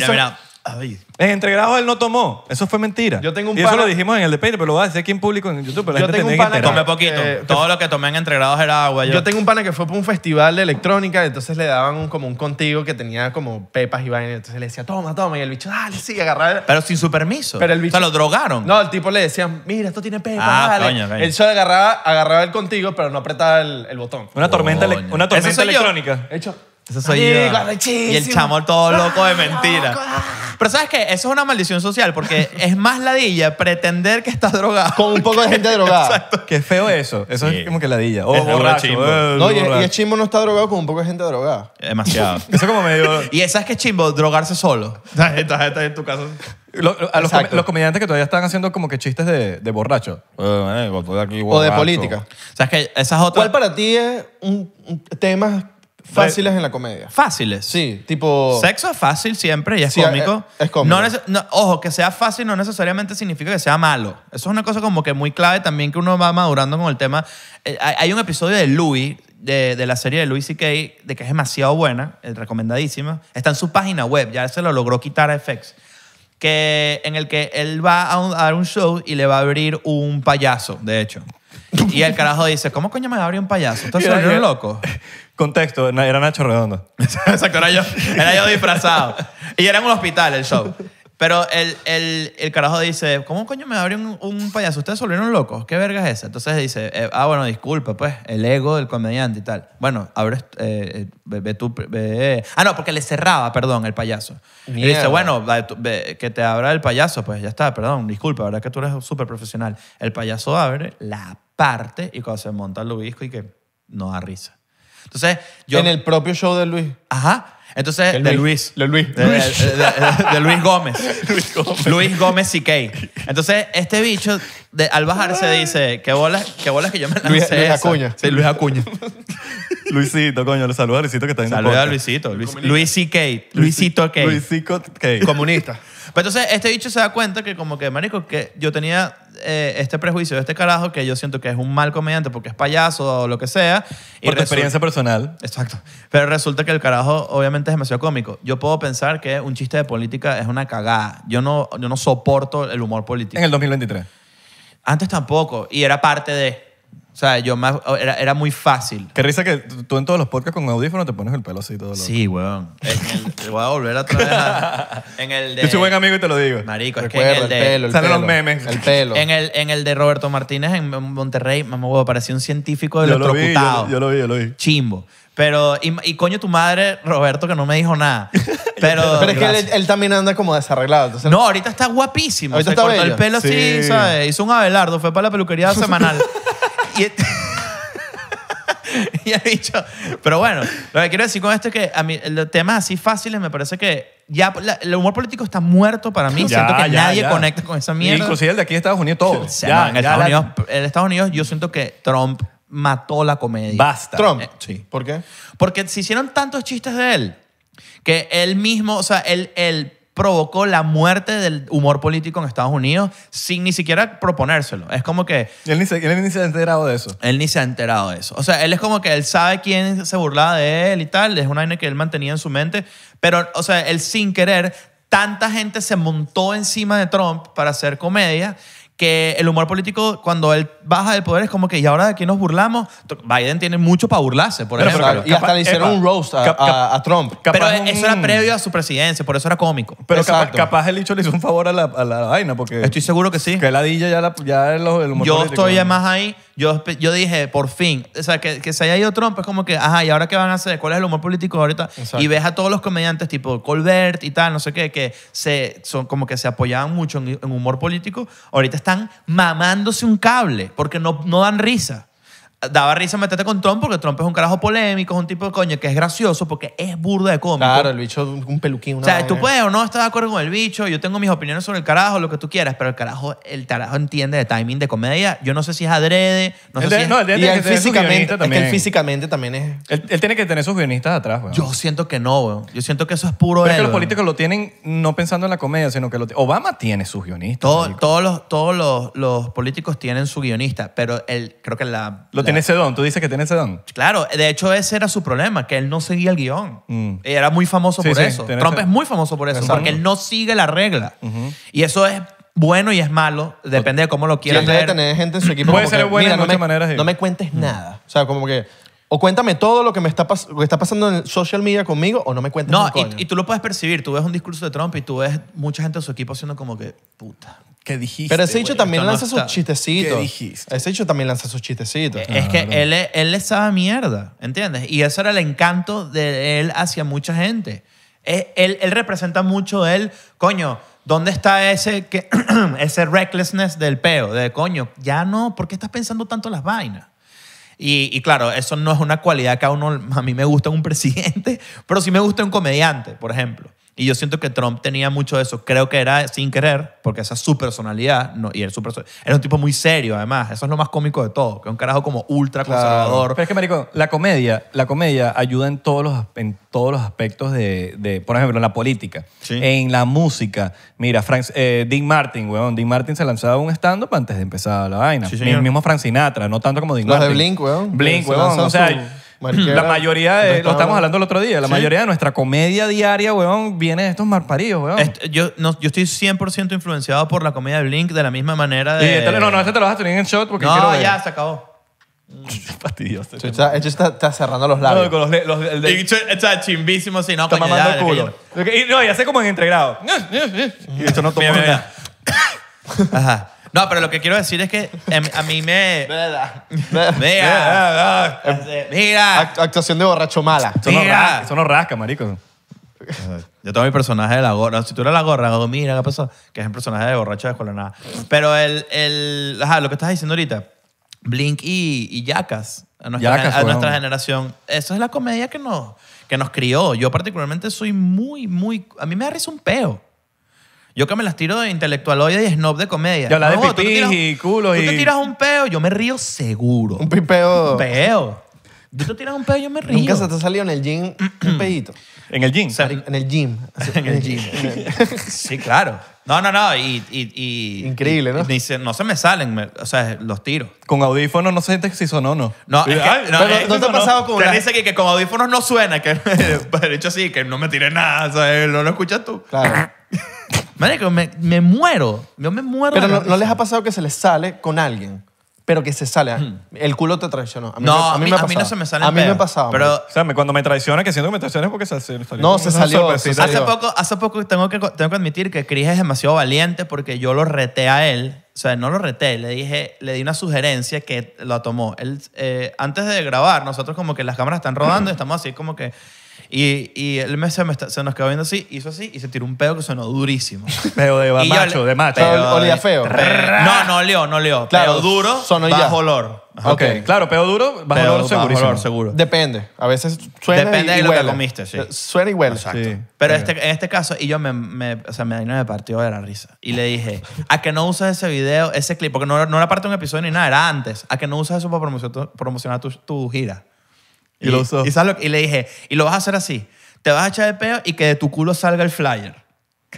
En entregrados él no tomó. Eso fue mentira. Yo tengo un y eso lo dijimos en el de debate, pero lo voy a decir aquí en público en YouTube. Pero Yo tengo un pana que- poquito. Eh, Todo lo que tomé en entregrados era agua. Yo, tengo un pana que fue para un festival de electrónica, entonces le daban como un contigo que tenía como pepas y vainas, entonces le decía, toma, toma, y el bicho, dale, sí, agarrar. Pero sin su permiso. Pero el bicho- O sea, lo drogaron. No, el tipo le decía, mira, esto tiene pepas, Ah, dale. coño, coño. El agarraba, agarraba el contigo, pero no apretaba el, botón. Una tormenta, una tormenta electrónica. Hecho, eso soy yo. Y el chamo todo ah, loco de mentira. Ah. Pero sabes que eso es una maldición social porque es más ladilla pretender que estás drogado. Con un poco de gente drogada. Exacto. Qué feo eso. Eso es como que ladilla. O oh, borracho, eh, y, es chimbo no está drogado con un poco de gente drogada. Demasiado. Eso es como medio... y que es que chimbo, drogarse solo. Estás, en tu casa. los, comediantes que todavía están haciendo como que chistes de, borracho. Eh, eh, pues o de política. es que esas otras... ¿Cuál para ti es un tema Fáciles en la comedia. Fáciles. Sí, tipo... Sexo es fácil siempre y es cómico. es- cómico. ojo, que sea fácil no necesariamente significa que sea malo. Eso es una cosa como que muy clave también que uno va madurando con el tema. Eh, hay, un episodio de Louis, de, la serie de Louis C.K., de que es demasiado buena, eh, recomendadísima. Está en su página web, ya se lo logró quitar a FX. Que, en el que él va a, dar un show y le va a abrir un payaso, de hecho. Y el carajo dice, ¿cómo coño me va a abrir un payaso? Entonces se un loco? Contexto, era Nacho Redondo. Exacto, era yo, era yo disfrazado. Y era en un hospital el show. Pero el, carajo dice, ¿cómo coño me abre un, payaso? Ustedes se volvieron locos, ¿qué verga es esa? Entonces dice, eh, ah, bueno, disculpa, pues, el ego del comediante y tal. Bueno, abres, eh, eh, ve, tú, ve- Ah, no, porque le cerraba, perdón, el payaso. Y dice, bueno, que te abra el payaso, pues ya está, perdón, disculpa, verdad que tú eres súper profesional. El payaso abre la parte y cuando se monta el disco y que no da risa. Entonces, En el propio show de Luis. Ajá. Entonces, de Luis. De Luis. De, Luis. Gómez. Luis Gómez. y Gómez Entonces, este bicho, al bajar, se dice, qué bolas, qué bolas que yo me lancé Luis, Luis Acuña. Sí, Luis Acuña. Luisito, coño, le saluda a Luisito que está en Saluda a Luisito. Luis, y CK. Luisito K. Luisito K. Comunista. Pero pues entonces este bicho se da cuenta que como que, marico, que yo tenía eh, este prejuicio de este carajo que yo siento que es un mal comediante porque es payaso o lo que sea. Y Por tu experiencia personal. Exacto. Pero resulta que el carajo obviamente es demasiado cómico. Yo puedo pensar que un chiste de política es una cagada. Yo no, yo no soporto el humor político. En el 2023. Antes tampoco. Y era parte de... O sea, yo más. Oh, era, era muy fácil. Qué risa que tú en todos los podcasts con audífono te pones el pelo así todo loco. Sí, weón. te voy a volver a traer a- en el de. Yo soy buen amigo y te lo digo. Marico, es que en el de. pelo, el Salen los memes. El pelo. En el, en el de Roberto Martínez en Monterrey, mamá, weón. parecía un científico de yo lo vi, yo, lo- vi, yo lo vi. Chimbo. Pero, y, coño tu madre, Roberto, que no me dijo nada. Pero, es que él, también anda como desarreglado. no, ahorita está guapísimo. Ahorita está cortó el pelo Sí. ¿sabes? Hizo un Abelardo, fue para la peluquería semanal y, he este dicho, pero bueno, lo que quiero decir con esto es que a mí los temas así fáciles me parece que ya el humor político está muerto para mí. siento que nadie conecta con esa mierda. Inclusive el de aquí de Estados Unidos, todo. en, Estados Unidos, yo siento que Trump mató la comedia. Basta. Trump. Eh, sí. ¿Por qué? Porque se hicieron tantos chistes de él que él mismo, o sea, él, él provocó la muerte del humor político en Estados Unidos sin ni siquiera proponérselo. Es como que... Él ni, se, él ni se ha enterado de eso. Él ni se ha enterado de eso. O sea, él es como que él sabe quién se burlaba de él y tal. Es una vaina que él mantenía en su mente. Pero, o sea, él sin querer, tanta gente se montó encima de Trump para hacer comedia que el humor político, cuando él baja del poder, es como que, ¿y ahora de aquí nos burlamos? Biden tiene mucho para burlarse, por ejemplo. y hasta le hicieron un roast a, Trump. Pero eso era previo a su presidencia, por eso era cómico. Pero capaz, el hecho le hizo un favor a la, vaina, porque... Estoy seguro que sí. Que la DJ ya, es el, humor Yo estoy más ahí yo, yo dije, por fin, o sea, que, que se haya ido Trump es como que, ajá, ¿y ahora qué van a hacer? ¿Cuál es el humor político ahorita? Y ves a todos los comediantes tipo Colbert y tal, no sé qué, que se, son como que se apoyaban mucho en, en humor político, ahorita están mamándose un cable porque no, no dan risa daba risa meterte con Trump porque Trump es un carajo polémico, es un tipo de coño que es gracioso porque es burdo de cómico. Claro, el bicho es un peluquín. o sea, tú puedes o no estar de acuerdo con el bicho, yo tengo mis opiniones sobre el carajo, lo que tú quieras, pero el carajo, el carajo entiende de timing de comedia. Yo no sé si es adrede, no sé si es... No, físicamente, es que físicamente también es... Él, tiene que tener sus guionistas atrás, weón. Yo siento que no, weón. Yo siento que eso es puro Pero es que los políticos lo tienen no pensando en la comedia, sino que Obama tiene sus guionistas. todos los, todos los, políticos tienen su guionista, pero él, creo que la tiene ese don. Tú dices que tiene ese don. Claro, de hecho ese era su problema, que él no seguía el guión. Mm. Era muy famoso por eso. Trump es muy famoso por eso, porque él no sigue la regla. Y eso es bueno y es malo, depende de cómo lo quieras gente su equipo. Puede ser no maneras, No me cuentes nada. O sea, como que o cuéntame todo lo que me está, está pasando en el social media conmigo o no me cuentes No, y, tú lo puedes percibir. Tú ves un discurso de Trump y tú ves mucha gente de su equipo haciendo como que, puta. ¿Qué dijiste? Pero ese hecho también lanza sus chistecitos. ¿Qué dijiste? Ese hecho también lanza sus chistecitos. Es que él, él le sabe mierda, ¿entiendes? Y eso era el encanto de él hacia mucha gente. Él, representa mucho él, coño, ¿dónde está ese, que, ese recklessness del peo? De coño, ya no, ¿por qué estás pensando tanto las vainas? Y, claro, eso no es una cualidad que a, uno, a mí me gusta un presidente, pero sí me gusta un comediante, por ejemplo. Y yo siento que Trump tenía mucho de eso. Creo que era sin querer, porque esa es su personalidad. y él era un tipo muy serio, además. Eso es lo más cómico de todo. Que un carajo como ultra conservador. Pero es que, marico, la comedia, la comedia ayuda en todos los, en todos los aspectos de, por ejemplo, en la política, en la música. Mira, Frank, eh, Dean Martin, weón. Dean Martin se lanzaba un stand-up antes de empezar la vaina. Y el mismo Frank Sinatra, no tanto como Dean Martin. Los de Blink, weón. Blink, weón. O sea la mayoría de, lo estábamos hablando el otro día, la mayoría de nuestra comedia diaria, weón, viene de estos marparillos, weón. yo, no, yo estoy 100% influenciado por la comedia de Blink de la misma manera de... Sí, este no, no, este te lo vas a tener en shot porque No, ya, se acabó. Fastidioso. Esto este está, está, cerrando los labios. No, con los, los el de... y está chimbísimo sí ¿no? Está coño, mamando el culo. Y no, ya sé como en entregrado. y esto no toma nada. Ajá. No, pero lo que quiero decir es que em, a mí me. Em, em, mira. Mira. actuación de borracho mala. Eso no rasca, eso no rasca, marico. Yo tengo mi personaje de la gorra. Si tú eres la gorra, mira, ¿qué pasó? Que es un personaje de borracho de escuela nada. Pero el, el, lo que estás diciendo ahorita, Blink y, Yacas, a nuestra, a nuestra generación, eso es la comedia que nos, que nos crió. Yo particularmente soy muy, muy... A mí me da risa un peo. Yo que me las tiro de intelectualoide y snob de comedia. Yo la No, tú y Tú te tiras un peo, yo me río seguro. Un pipeo. Un peo. Tú te tiras un peo, yo me río. Nunca se te ha salido en el gym un pedito. En el gym. En el gym. En el gym. Sí, claro. No, no, no. Y, Increíble, ¿no? no se me salen, o sea, los tiro. con audífonos no sientes si sonó o no. No, no, ¿no te ha pasado con Te dice que, que con audífonos no suena, que de hecho sí, que no me tire nada, ¿sabes? No lo escuchas tú. Claro. Marico, me, me muero. Yo me muero. Pero no, les ha pasado que se les sale con alguien, pero que se sale. Hmm. El culo te traicionó. A mí no, a mí, no se me sale A mí me ha pasado. Pero O sea, me- cuando me traiciona, que siento que me traiciona porque se, salió. No, se salió, hace poco, hace poco tengo, que, tengo que admitir que Chris es demasiado valiente porque yo lo reté a él. O sea, no lo reté, le dije, le di una sugerencia que lo tomó. Él, eh, antes de grabar, nosotros como que las cámaras están rodando y estamos así como que y, y el mes se nos quedó viendo así, hizo así y se tiró un pedo que sonó durísimo. Pedo de macho, de macho. Pero- olía feo. No, no olió, no olió. Claro, duro, bajo olor. okay Ok, claro, pedo duro, bajo olor bajo olor, seguro. Depende. A veces suena Depende de lo que comiste, sí. Suena y huele. Pero este, en este caso, y yo me, o sea, me, partió de la risa. Y le dije, a que no usas ese video, ese clip, porque no, no era parte de un episodio ni nada, era antes. A que no usas eso para promocionar tu gira. Y, lo usó. Y, le dije, y lo vas a hacer así. Te vas a echar el peo y que de tu culo salga el flyer.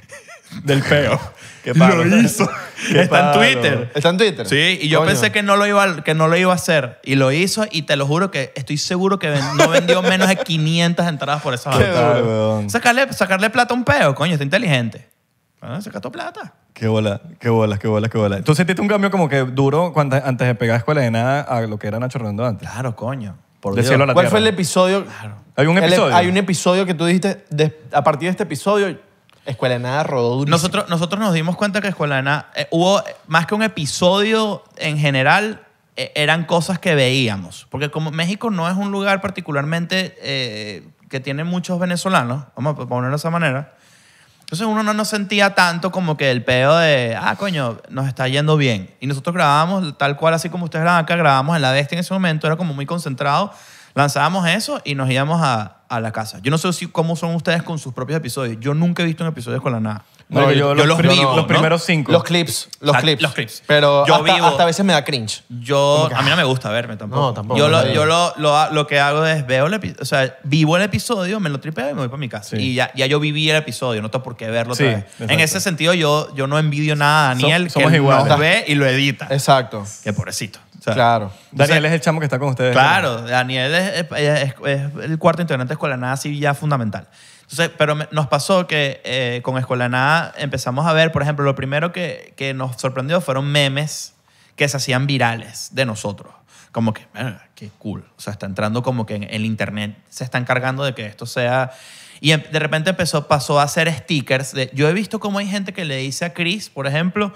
Del peo. Qué Lo hizo. Está en Twitter. Está en Twitter. Sí, y yo pensé que no, lo iba, a- que no lo iba a hacer. Y lo hizo y te lo juro que estoy seguro que no vendió menos de 500 entradas por esa Sacarle, plata a un peo, coño, está inteligente. Ah, saca tu plata. Qué bola, qué bola qué bola qué bola Tú sentiste un cambio como que duro cuando, antes de pegar Escuela de Nada a lo que era Nacho antes. Claro, coño. ¿Cuál fue el episodio? Hay un episodio. hay un episodio que tú dijiste, a partir de este episodio, Escuela de Nada rodó Nosotros, nosotros nos dimos cuenta que Escuela Nada, eh, hubo eh, más que un episodio en general, eh, eran cosas que veíamos. Porque como México no es un lugar particularmente que tiene muchos venezolanos, vamos a ponerlo de esa manera, entonces uno no, nos sentía tanto como que el pedo de, ah, coño, nos está yendo bien. Y nosotros grabábamos tal cual, así como ustedes graban acá, grabábamos en la bestia en ese momento, era como muy concentrado Lanzábamos eso y nos íbamos a, la casa. Yo no sé si, cómo son ustedes con sus propios episodios. Yo nunca he visto un episodio con la nada. No, yo, los, vivo, los primeros cinco. Los clips. Los clips. Los clips. Pero hasta, a veces me da cringe. Yo, a mí no me ah. gusta verme tampoco. Yo, lo, que hago es veo el episodio, o sea, vivo el episodio, me lo tripeo y me voy para mi casa. Y ya, yo viví el episodio, no tengo por qué verlo otra vez. En ese sentido, yo, yo no envidio nada a Daniel, somos él ve y lo edita. Exacto. Qué pobrecito claro. Daniel es el chamo que está con ustedes. Claro, Daniel es, el cuarto integrante de Escuela Nada, así ya fundamental. Entonces, pero nos pasó que eh, con Escuela Nada empezamos a ver, por ejemplo, lo primero que, nos sorprendió fueron memes que se hacían virales de nosotros como que, ah, qué cool. O sea, está entrando como que en el internet se está encargando de que esto sea. Y em, de repente empezó, pasó a hacer stickers. yo he visto cómo hay gente que le dice a Chris, por ejemplo,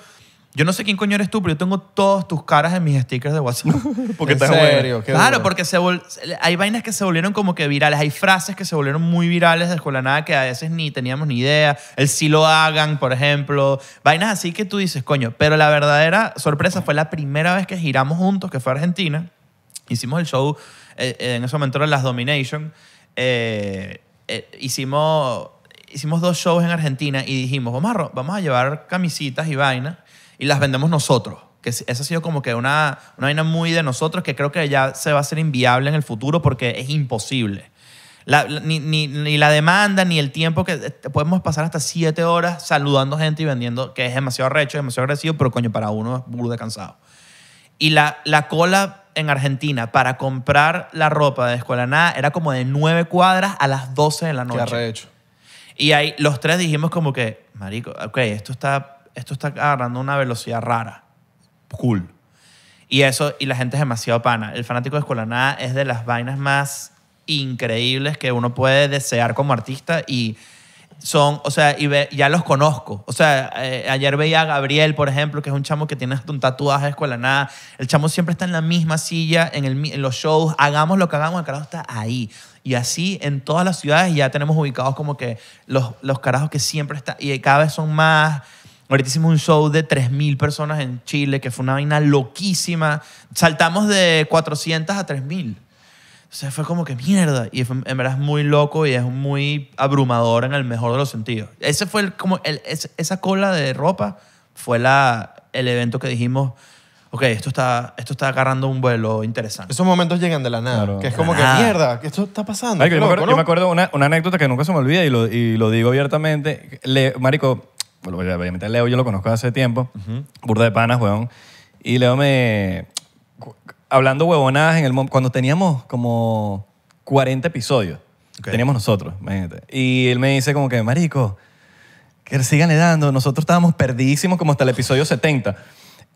yo no sé quién coño eres tú, pero yo tengo todas tus caras en mis stickers de WhatsApp. porque ¿En serio? Claro, porque se hay vainas que se volvieron como que virales. Hay frases que se volvieron muy virales de escuela nada que a veces ni teníamos ni idea. El si lo hagan, por ejemplo. Vainas así que tú dices, coño. Pero la verdadera sorpresa fue la primera vez que giramos juntos, que fue a Argentina. Hicimos el show, eh, eh, en ese momento eran las Domination. Eh, hicimos, hicimos dos shows en Argentina y dijimos, vamos vamos a llevar camisitas y vainas y las vendemos nosotros. Que esa ha sido como que una, una vaina muy de nosotros que creo que ya se va a hacer inviable en el futuro porque es imposible. ni, ni, ni, la demanda, ni el tiempo que eh, podemos pasar hasta siete horas saludando gente y vendiendo, que es demasiado recho, demasiado agresivo, pero coño, para uno es de cansado. Y la, la cola en Argentina para comprar la ropa de Escuela Nada era como de nueve cuadras a las doce de la noche. Qué arrecho. Y ahí los tres dijimos como que, marico, ok, esto está esto está agarrando una velocidad rara. Cool. Y eso, y la gente es demasiado pana. El fanático de Escuela Nada es de las vainas más increíbles que uno puede desear como artista y son, o sea, y ya los conozco. O sea, eh, ayer veía a Gabriel, por ejemplo, que es un chamo que tiene un tatuaje de escuela nada. El chamo siempre está en la misma silla, en, los shows, hagamos lo que hagamos, el carajo está ahí. Y así en todas las ciudades ya tenemos ubicados como que los, los carajos que siempre están, y cada vez son más Ahorita hicimos un show de 3.000 personas en Chile, que fue una vaina loquísima. Saltamos de 400 a 3.000. O sea, fue como que mierda. Y en verdad es muy loco y es muy abrumador en el mejor de los sentidos. Ese fue el, como el, esa cola de ropa fue la, el evento que dijimos, ok, esto está, esto está agarrando un vuelo interesante. Esos momentos llegan de la nada, que es como que mierda, que esto está pasando. yo, me acuerdo, yo una, una anécdota que nunca se me olvida y lo, y lo digo abiertamente. Le, marico, obviamente Leo yo lo conozco hace tiempo, burda de panas, weón. Y Leo me... Hablando huevonadas en el... Cuando teníamos como 40 episodios, teníamos nosotros, imagínate. Y él me dice como que, marico, que sigan dando. Nosotros estábamos perdidísimos como hasta el episodio 70.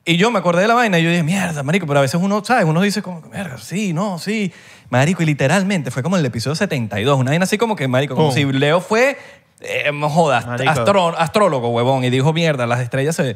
Y yo me acordé de la vaina y yo dije, mierda, marico, pero a veces uno, ¿sabes? Uno dice como, mierda, sí, no, sí. Marico, y literalmente fue como el episodio 72, una vaina así como que, marico, como oh. si Leo fue, eh, joda, astrólogo, huevón, y dijo, mierda, las estrellas se,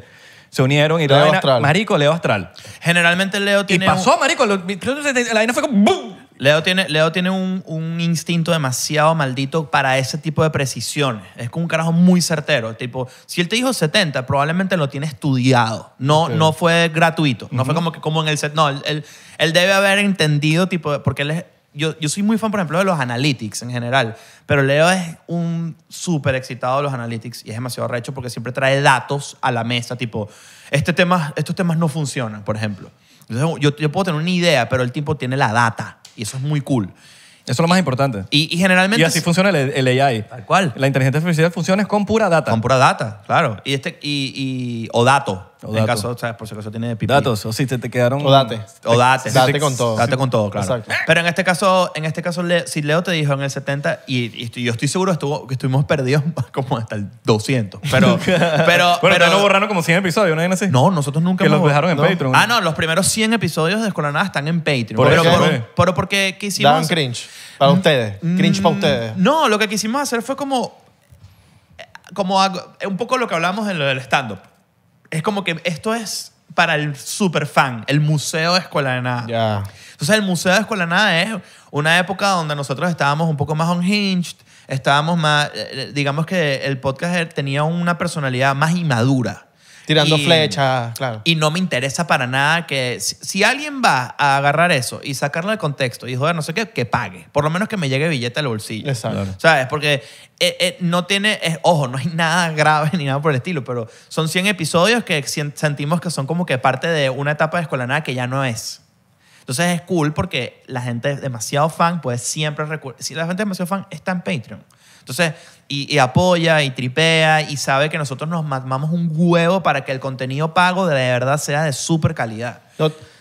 unieron y Leo astral. Marico, Leo astral. Generalmente Leo tiene pasó, marico, la vaina fue como, Leo tiene, Leo tiene un, instinto demasiado maldito para ese tipo de precisiones. Es como un carajo muy certero. tipo, si él te dijo 70, probablemente lo tiene estudiado. No, no fue gratuito. No fue como que como en el set. No, él, debe haber entendido, tipo, porque él Yo, soy muy fan, por ejemplo, de los analytics en general, pero Leo es un súper excitado de los analytics y es demasiado recho porque siempre trae datos a la mesa, tipo, este tema, estos temas no funcionan, por ejemplo. yo, yo puedo tener una idea, pero el tipo tiene la data. Y eso es muy cool. Eso es lo más importante. Y, generalmente... Y así funciona el, AI. Tal cual. La inteligencia artificial funciona con pura data. Con pura data, claro. Y este, y, y, o dato. O en caso, ¿sabes? Por si acaso tiene pipí. Datos, o si te, quedaron. O date. O date. Date con todo. Date con todo, claro. Pero en este caso, en este caso si Leo te dijo en el 70, y, yo estoy seguro estuvo, que estuvimos perdidos como hasta el 200. Pero. pero, pero no borraron como 100 episodios, ¿no? así? No, nosotros nunca Que los dejaron en Patreon. Ah, no, los primeros 100 episodios de Escuela Nada están en Patreon. Por pero, por- porque quisimos. Dan cringe. Para mm, ustedes. Mm, cringe para ustedes. No, lo que quisimos hacer fue como. Eh, como eh, un poco lo que hablamos en lo del stand-up es como que esto es para el super fan, el Museo de Escuela de Nada. Entonces, el Museo de Escuela de Nada es una época donde nosotros estábamos un poco más unhinged, estábamos más, eh, eh, digamos que el podcast tenía una personalidad más inmadura. Tirando flechas, claro. Y no me interesa para nada que si, alguien va a agarrar eso y sacarlo del contexto y joder, no sé qué, que pague. Por lo menos que me llegue billete al bolsillo. Exacto. ¿Sabes? Porque eh, eh, no tiene, ojo, no hay nada grave ni nada por el estilo, pero son 100 episodios que sentimos que son como que parte de una etapa de Nada que ya no es. Entonces es cool porque la gente es demasiado fan, pues siempre si la gente es demasiado fan está en Patreon. Entonces, y, apoya y tripea y sabe que nosotros nos mamamos un huevo para que el contenido pago de verdad sea de súper calidad.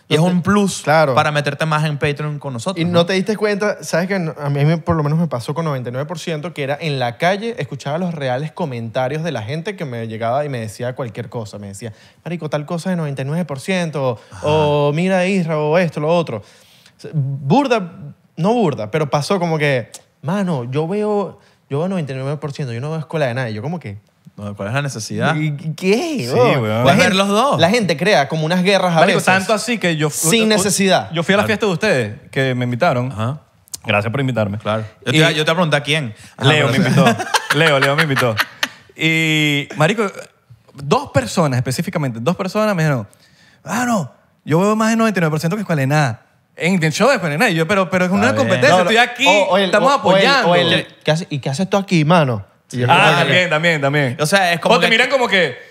y es un plus claro. para meterte más en Patreon con nosotros. Y no, te diste cuenta, sabes que a mí por lo menos me pasó con 99%, que era en la calle, escuchaba los reales comentarios de la gente que me llegaba y me decía cualquier cosa. Me decía, Marico, tal cosa de 99%, o mira Israel, o esto, lo otro. Burda, no burda, pero pasó como que, mano, yo veo yo voy 99%, yo no a escuela de nadie. Yo como que... ¿Cuál es la necesidad? ¿Qué? Sí, oh, los dos. La gente crea como unas guerras a Marico, tanto así que yo... Sin necesidad. Yo fui a la fiesta de ustedes, que me invitaron. Ajá. Gracias por invitarme. Claro. Yo te, voy a preguntar quién. Ah, Leo me invitó. Leo, Leo me invitó. Y, marico, dos personas específicamente, dos personas me dijeron, ah, no, yo veo más del 99% que escuela de nada. En show de yo, pero, pero es una competencia. Estoy aquí, estamos apoyando. ¿qué ¿Y qué haces tú aquí, mano? ah, también, también, también. O sea, es como te miran como que...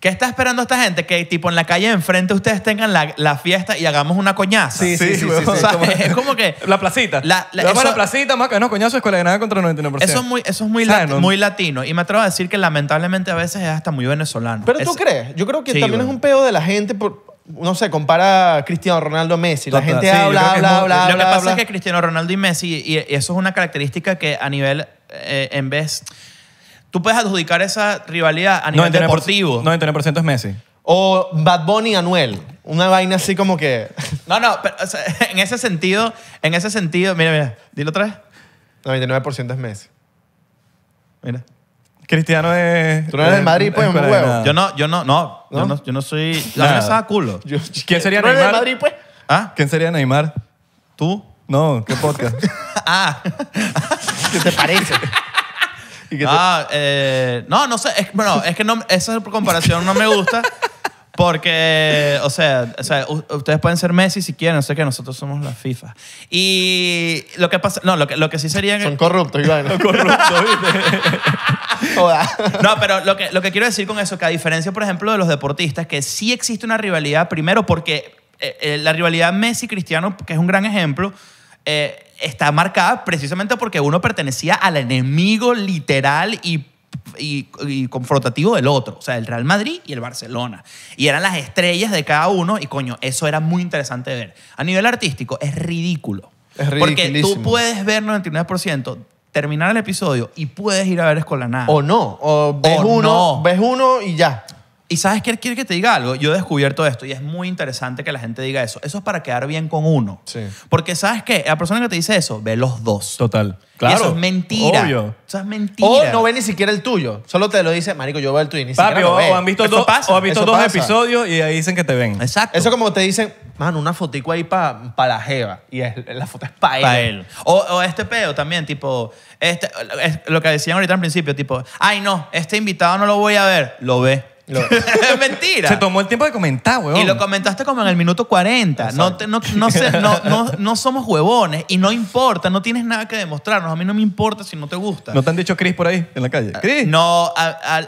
¿Qué está esperando esta gente? Que tipo en la calle enfrente ustedes tengan la, la fiesta y hagamos una coñaza. Sí, sí, sí, sí, O sea, es como que... La placita. La, La- la- la placita, más que no, coñazo, escuela de nada contra el 99%. Eso es muy, eso es muy, muy latino. Y me atrevo a decir que lamentablemente a veces es hasta muy venezolano. Pero tú crees, yo creo que también es un peo de la gente. Por, no sé, compara a Cristiano Ronaldo Messi. La gente habla, habla, habla, Lo que pasa es que Cristiano Ronaldo y Messi, y eso es una característica que a nivel, eh, en vez, tú puedes adjudicar esa rivalidad a nivel deportivo. 99% es Messi. O Bad Bunny Anuel. Una vaina así como que. No, no, pero, en ese sentido, en ese sentido, mira, mira, dilo otra vez. 99% es Messi. Mira. Cristiano es. Tú no eres del Madrid, pues, un huevo. Yo no, yo no, no, Yo, no yo no soy. La culo. ¿Quién sería ¿Tú Neymar? Madrid, pues? ¿Ah? ¿Quién sería Neymar? ¿Tú? No, qué podcast. Ah, ¿Qué te parece? Y ah eh, no, no sé. Es, bueno, es que no, esa comparación no me gusta Porque, o sea, o sea, ustedes pueden ser Messi si quieren, sé que nosotros somos la FIFA. Y lo que pasa, no, lo que, lo que sí sería... Son corruptos, Iván. corruptos, no, pero lo que, lo que quiero decir con eso, que a diferencia, por ejemplo, de los deportistas, que sí existe una rivalidad, primero porque eh, eh, la rivalidad Messi-Cristiano, que es un gran ejemplo, eh, está marcada precisamente porque uno pertenecía al enemigo literal y y, confrontativo del otro, o sea, el Real Madrid y el Barcelona. Y eran las estrellas de cada uno y coño, eso era muy interesante ver. A nivel artístico es ridículo. Es Porque tú puedes ver 99%, terminar el episodio y puedes ir a ver Escolanada. O no, o ves uno, ves uno y ya. Y sabes él quiere que te diga algo. Yo he descubierto esto y es muy interesante que la gente diga eso. Eso es para quedar bien con uno. Sí. Porque sabes qué, la persona que te dice eso ve los dos. Total. Claro. es mentira. Obvio. es mentira. O no ve ni siquiera el tuyo. Solo te lo dice, marico, yo veo el tuyo y ni siquiera lo o han visto dos, o han visto dos episodios y ahí dicen que te ven. Exacto. Eso como te dicen, mano, una fotico ahí para la jeva. Y es- la foto es para él. O, este pedo también, tipo, este, es lo que decían ahorita al principio, tipo, ay no, este invitado no lo voy a ver, lo ve. es Mentira. Se tomó el tiempo de comentar, huevón Y lo comentaste como en el minuto 40. No, no, somos huevones y no importa, no tienes nada que demostrarnos. A mí no me importa si no te gusta. ¿No te han dicho Chris por ahí, en la calle? Ah, ¿Chris? No,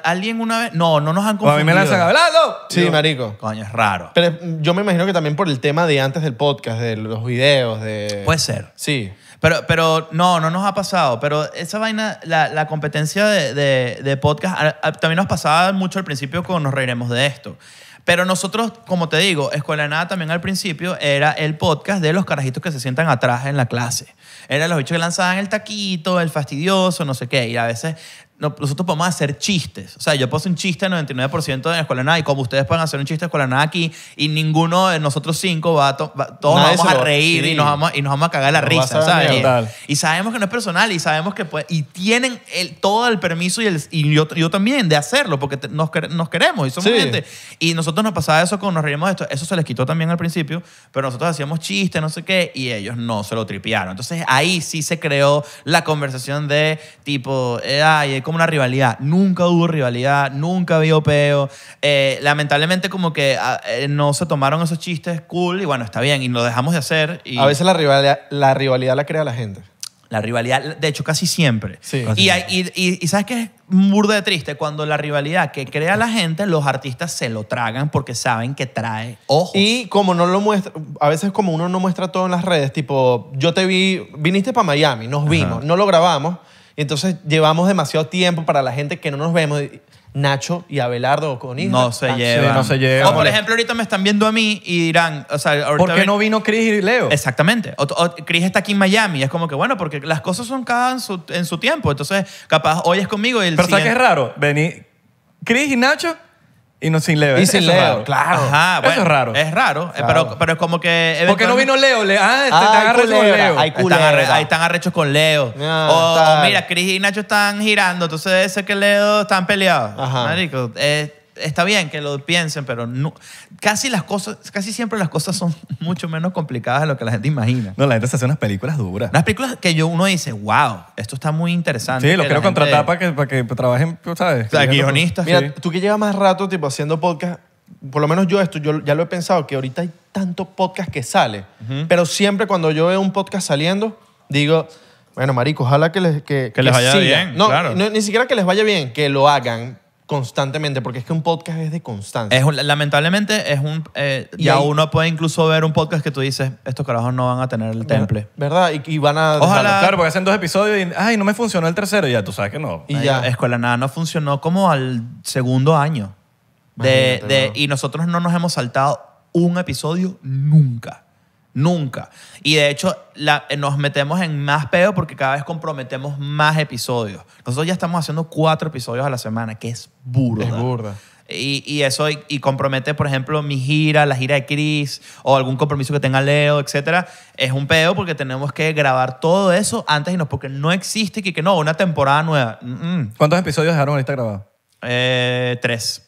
alguien una vez. No, no nos han O a mí me lanzan, hablarlo Sí, marico. Coño, es raro. Pero yo me imagino que también por el tema de antes del podcast, de los videos, de... Puede ser. Sí. Pero, pero no, no nos ha pasado. Pero esa vaina, la, la competencia de, podcast, también nos pasaba mucho al principio cuando nos reiremos de esto. Pero nosotros, como te digo, Escuela Nada también al principio era el podcast de los carajitos que se sientan atrás en la clase. era los bichos que lanzaban el taquito, el fastidioso, no sé qué. Y a veces nosotros podemos hacer chistes. O sea, yo puedo hacer un chiste 99% de la escuela nada y como ustedes pueden hacer un chiste la escuela nada aquí y ninguno de nosotros cinco va a... todos vamos a reír y, nos vamos, y nos vamos a cagar la risa, ¿sabes? Y, sabemos que no es personal y sabemos que... y tienen el, todo el permiso y, el, yo, también de hacerlo porque nos, queremos y somos gente. Y nosotros nos pasaba eso cuando nos reímos de esto. Eso se les quitó también al principio, pero nosotros hacíamos chistes, no sé qué, y ellos no, se lo tripearon. Entonces ahí sí se creó la conversación de tipo, eh, ay ay, como una rivalidad. Nunca hubo rivalidad, nunca había peo. Eh, lamentablemente como que ah, eh, no se tomaron esos chistes cool y bueno, está bien, y lo dejamos de hacer. A veces la rivalidad, la rivalidad la crea la gente. La rivalidad, de hecho, casi siempre. Y, sabes que es burda de triste cuando la rivalidad que crea la gente, los artistas se lo tragan porque saben que trae ojos. Y como no lo muestra, a veces como uno no muestra todo en las redes, tipo, yo te vi, viniste para Miami, nos vimos, no lo grabamos, entonces llevamos demasiado tiempo para la gente que no nos vemos. Nacho y Abelardo con Isla. No se llevan. O por ejemplo, ahorita me están viendo a mí y dirán, o sea, ¿por qué no vino Chris y Leo? Exactamente. O, Chris está aquí en Miami. Es como que, bueno, porque las cosas son cada en su, tiempo. Entonces, capaz hoy es conmigo y el Pero siguiente... ¿sabes es raro? venir Chris y Nacho y no sin Leo. Y sin Leo, claro. Ajá, Eso es raro. Es raro, eh, pero, pero es como que... Porque no vino Leo. ah, te Ah, agarras con Leo. Ahí están, ahí están arrechos con Leo. o, mira, Chris y Nacho están girando, entonces debe ser que Leo están peleados. Ajá. Marico, eh, está bien que lo piensen, pero casi, las cosas, casi siempre las cosas son mucho menos complicadas de lo que la gente imagina. No, la gente se hace unas películas duras. Unas películas que yo, uno dice, wow, esto está muy interesante. Sí, lo quiero contratar para que, para que trabajen, ¿sabes? O sea, guionistas. Mira, tú que llevas más rato tipo haciendo podcast, por lo menos yo esto, yo ya lo he pensado, que ahorita hay tanto podcast que sale, pero siempre cuando yo veo un podcast saliendo, digo, bueno, marico, ojalá que les, que, les vaya bien, no, ni siquiera que les vaya bien, que lo hagan, constantemente, porque es que un podcast es de constancia. Es lamentablemente es un... Eh, ya uno puede incluso ver un podcast que tú dices, estos carajos no van a tener el temple. ¿Verdad? Y, van a... Ojalá. porque hacen dos episodios y, ay, no me funcionó el tercero, y ya tú sabes que no. Y ya. Escuela Nada no funcionó como al segundo año. De, Y nosotros no nos hemos saltado un episodio nunca. Nunca. Y de hecho, eh, nos metemos en más pedo porque cada vez comprometemos más episodios. Nosotros ya estamos haciendo cuatro episodios a la semana, que es burda. Es burda. Y, eso y, compromete, por ejemplo, mi gira, la gira de Chris o algún compromiso que tenga Leo, etcétera, es un pedo porque tenemos que grabar todo eso antes y no porque no existe que, que no, una temporada nueva. ¿Cuántos episodios dejaron ahorita grabado? Eh, tres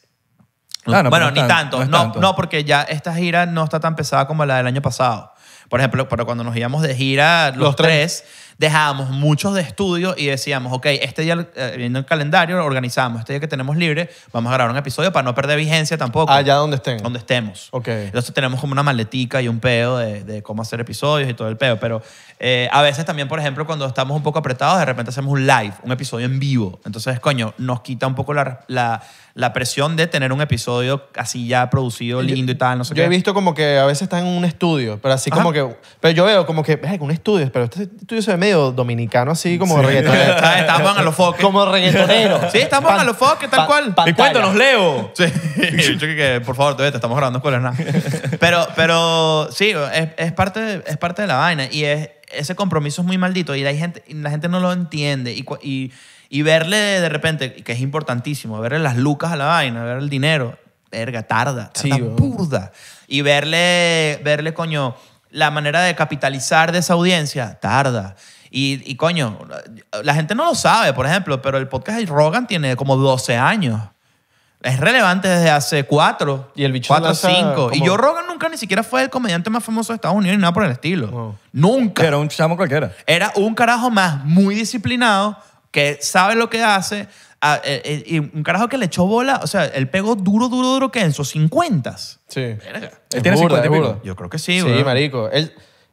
bueno, ni tanto. No, porque ya esta gira no está tan pesada como la del año pasado. Por ejemplo, pero cuando nos íbamos de gira los, tres dejábamos muchos de estudios y decíamos, ok, este día, eh, viendo el calendario, lo organizamos. Este día que tenemos libre, vamos a grabar un episodio para no perder vigencia tampoco. Allá donde estén. Donde estemos. Ok. Entonces tenemos como una maletica y un pedo de, cómo hacer episodios y todo el pedo. Pero eh, a veces también, por ejemplo, cuando estamos un poco apretados, de repente hacemos un live, un episodio en vivo. Entonces, coño, nos quita un poco la, presión de tener un episodio así ya producido, lindo y tal, Yo he visto como que a veces están en un estudio, pero así como que... Pero yo veo como que, es un estudio, pero este estudio se ve medio medio dominicano así, como reggaetonero. Ah, Estaban a los foques. Como reggaetonero. Sí, estamos Pan- a los foques, tal cual. pantalla. Y cuéntanos, Leo. Sí, Yo que, por favor, te estamos grabando escuelas, nada. Pero, pero sí, es, es parte, es parte de la vaina y es, ese compromiso es muy maldito y la gente, la gente no lo entiende y, y, verle de repente, que es importantísimo, verle las lucas a la vaina, ver el dinero, verga, tarda, tarda Sí, burda. Y verle, verle, coño, la manera de capitalizar de esa audiencia, tarda. Y, coño, la gente no lo sabe, por ejemplo, pero el podcast de Rogan tiene como 12 años. Es relevante desde hace 4, Y el bicho 4 5. Y yo Rogan nunca ni siquiera fue el comediante más famoso de Estados Unidos ni nada por el estilo. Nunca. era un chamo cualquiera. Era un carajo más muy disciplinado que sabe lo que hace. Ah, eh, eh, y un carajo que le echó bola, o sea, él pegó duro, duro, duro que en sus 50. Sí. Él tiene 50 Yo creo que sí, Sí, marico.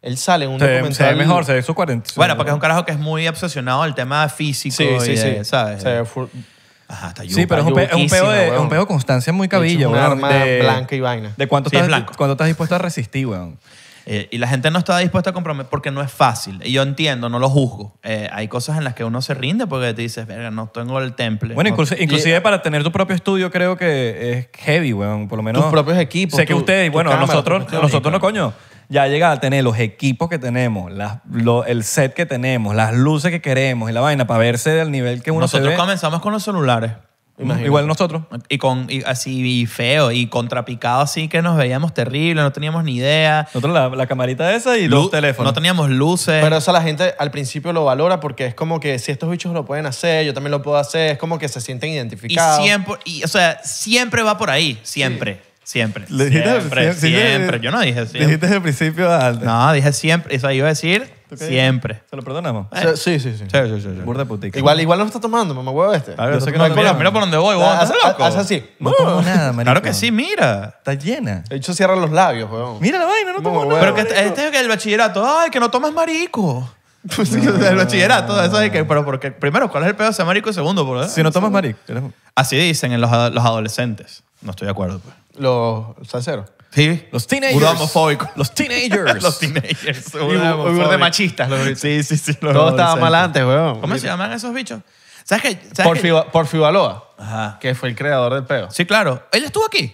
Él sale en un documental. ve mejor, se ve su Bueno, porque es un carajo que es muy obsesionado al tema físico. Sí, sí, sí. ¿Sabes? Ajá, está Sí, pero es un, un peo de, un constancia muy cabilla, una arma de- blanca y vaina. De cuánto, estás, estás dispuesto a resistir, weón. Eh, y la gente no está dispuesta a comprometer porque no es fácil. Y yo entiendo, no lo juzgo. Eh, hay cosas en las que uno se rinde porque te dices, verga, no tengo el temple. Bueno, inclusive eh, para tener tu propio estudio creo que es heavy, weón. Por lo menos. Tus propios equipos, Sé que ustedes, bueno, nosotros, nosotros no, coño ya llegar a tener los equipos que tenemos, el set que tenemos, las luces que queremos y la vaina para verse del nivel que uno nosotros Nosotros comenzamos con los celulares. Mm, igual nosotros. Y con así feo y contrapicado así que nos veíamos terrible, no teníamos ni idea. Nosotros la, la camarita esa y los teléfonos. No teníamos luces. Pero eso la gente al principio lo valora porque es como que si estos bichos lo pueden hacer, yo también lo puedo hacer, es como que se sienten identificados. Y siempre, o sea, siempre va por ahí, siempre. Siempre. dijiste siempre, siempre, Yo no dije siempre. Dijiste desde el principio antes. No, dije siempre. Eso iba a decir siempre. ¿Se lo perdonamos? Eh. sí, sí, sí. Sí, sí, sí, Burda putica. Igual, igual no está tomando, mamá huevo este. Yo sé que no Mira, mira por dónde voy, vos. así. No nada, marico. Claro que sí, mira. Está llena. De hecho, cierra los labios, weón. Mira la vaina, no tomo nada. Pero que este, este es el bachillerato. Ay, que no tomas marico. el bachillerato, eso es que, pero porque, primero, ¿cuál es el pedo de marico? Y segundo, ¿por qué? Si no tomas marico. Así dicen en los, los adolescentes. No estoy de acuerdo, pues. Los salseros. Sí. Los teenagers. homofóbico. Los teenagers. los teenagers. un de machistas. sí, sí, sí. Todo estaba mal antes, weón. ¿Cómo se llaman esos bichos? ¿Sabes qué? Por Porfi, Ajá. que fue el creador del peo. Sí, claro. ¿Él estuvo aquí?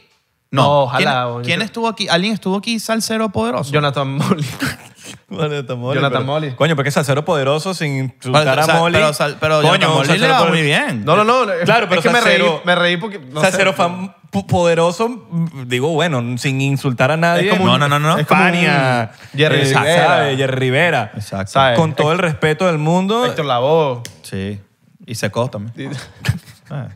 No, ojalá, ¿Quién, ¿quién estuvo aquí? ¿Alguien estuvo aquí salsero poderoso? Jonathan Molina. Jonathan Molly. Coño, porque es salsero poderoso sin insultar a Molly. Pero, sal- pero Coño, Molly le va muy bien. No, no, no. Eh, claro, pero es que me reí, me reí porque. No salsero fan poderoso, mm, digo, bueno, sin insultar a nadie. No, no, no, no. Jerry eh, Rivera. Jerry Rivera. Exacto. Con todo el respeto del mundo, Héctor voz. Sí. Y secó también. Ah,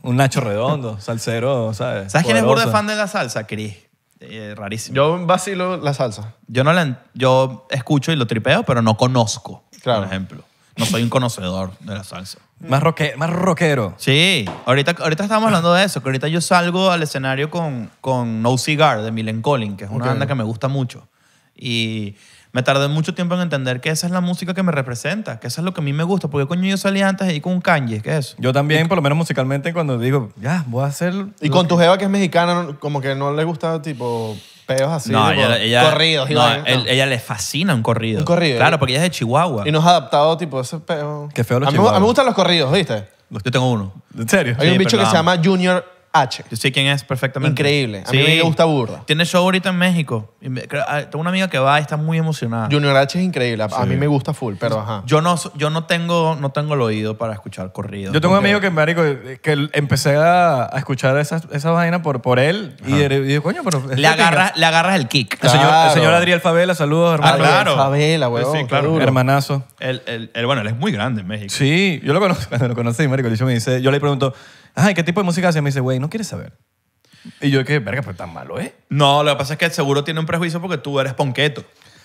un Nacho Redondo, salsero, ¿sabes? ¿Sabes quién es Burde fan de la salsa? Cris? Eh, rarísimo. Yo vacilo la salsa. Yo no la, yo escucho y lo tripeo, pero no conozco, Claro. por ejemplo. No soy un conocedor de la salsa. Más, roque, más rockero. Sí, ahorita, ahorita estamos hablando de eso, que ahorita yo salgo al escenario con, con No Cigar de Milen Collin, que es una banda que me gusta mucho. Y me tardé mucho tiempo en entender que esa es la música que me representa, que eso es lo que a mí me gusta. Porque coño yo salí antes ahí con un kanji? ¿Qué es eso? Yo también, por lo menos musicalmente, cuando digo, ya, voy a hacer... Y con tu jeva que es mexicana, como que no le gusta tipo peos así, ella, corridos. ella le fascina un corrido. Un corrido, Claro, porque ella es de Chihuahua. Y nos ha adaptado tipo ese peo. Qué feo los a a mí me gustan los corridos, ¿viste? Yo tengo uno. ¿En serio? Hay un bicho que se llama Junior H. Yo sé quién es perfectamente. Increíble. A mí me gusta burda. Tiene show ahorita en México. Ah, tengo una amiga que va y está muy emocionada. Junior H es increíble. A, mí me gusta full, pero ajá. Yo no, yo no, tengo, no tengo el oído para escuchar corrido. Yo tengo un amigo que, marico, que empecé a, escuchar esa vaina por, por él y, coño, pero... le, agarras, le el kick. El señor, Adriel Favela, saludos, hermano. Ah, claro. Favela, huevón, Hermanazo. El, el- bueno, él es muy grande en México. Sí, yo lo conocí, lo marico, yo le pregunto, Ajá, qué tipo de música hace? Me dice, güey, no quieres saber. Y yo, que verga, pero tan malo, ¿eh? No, lo que pasa es que seguro tiene un prejuicio porque tú eres ponqueto.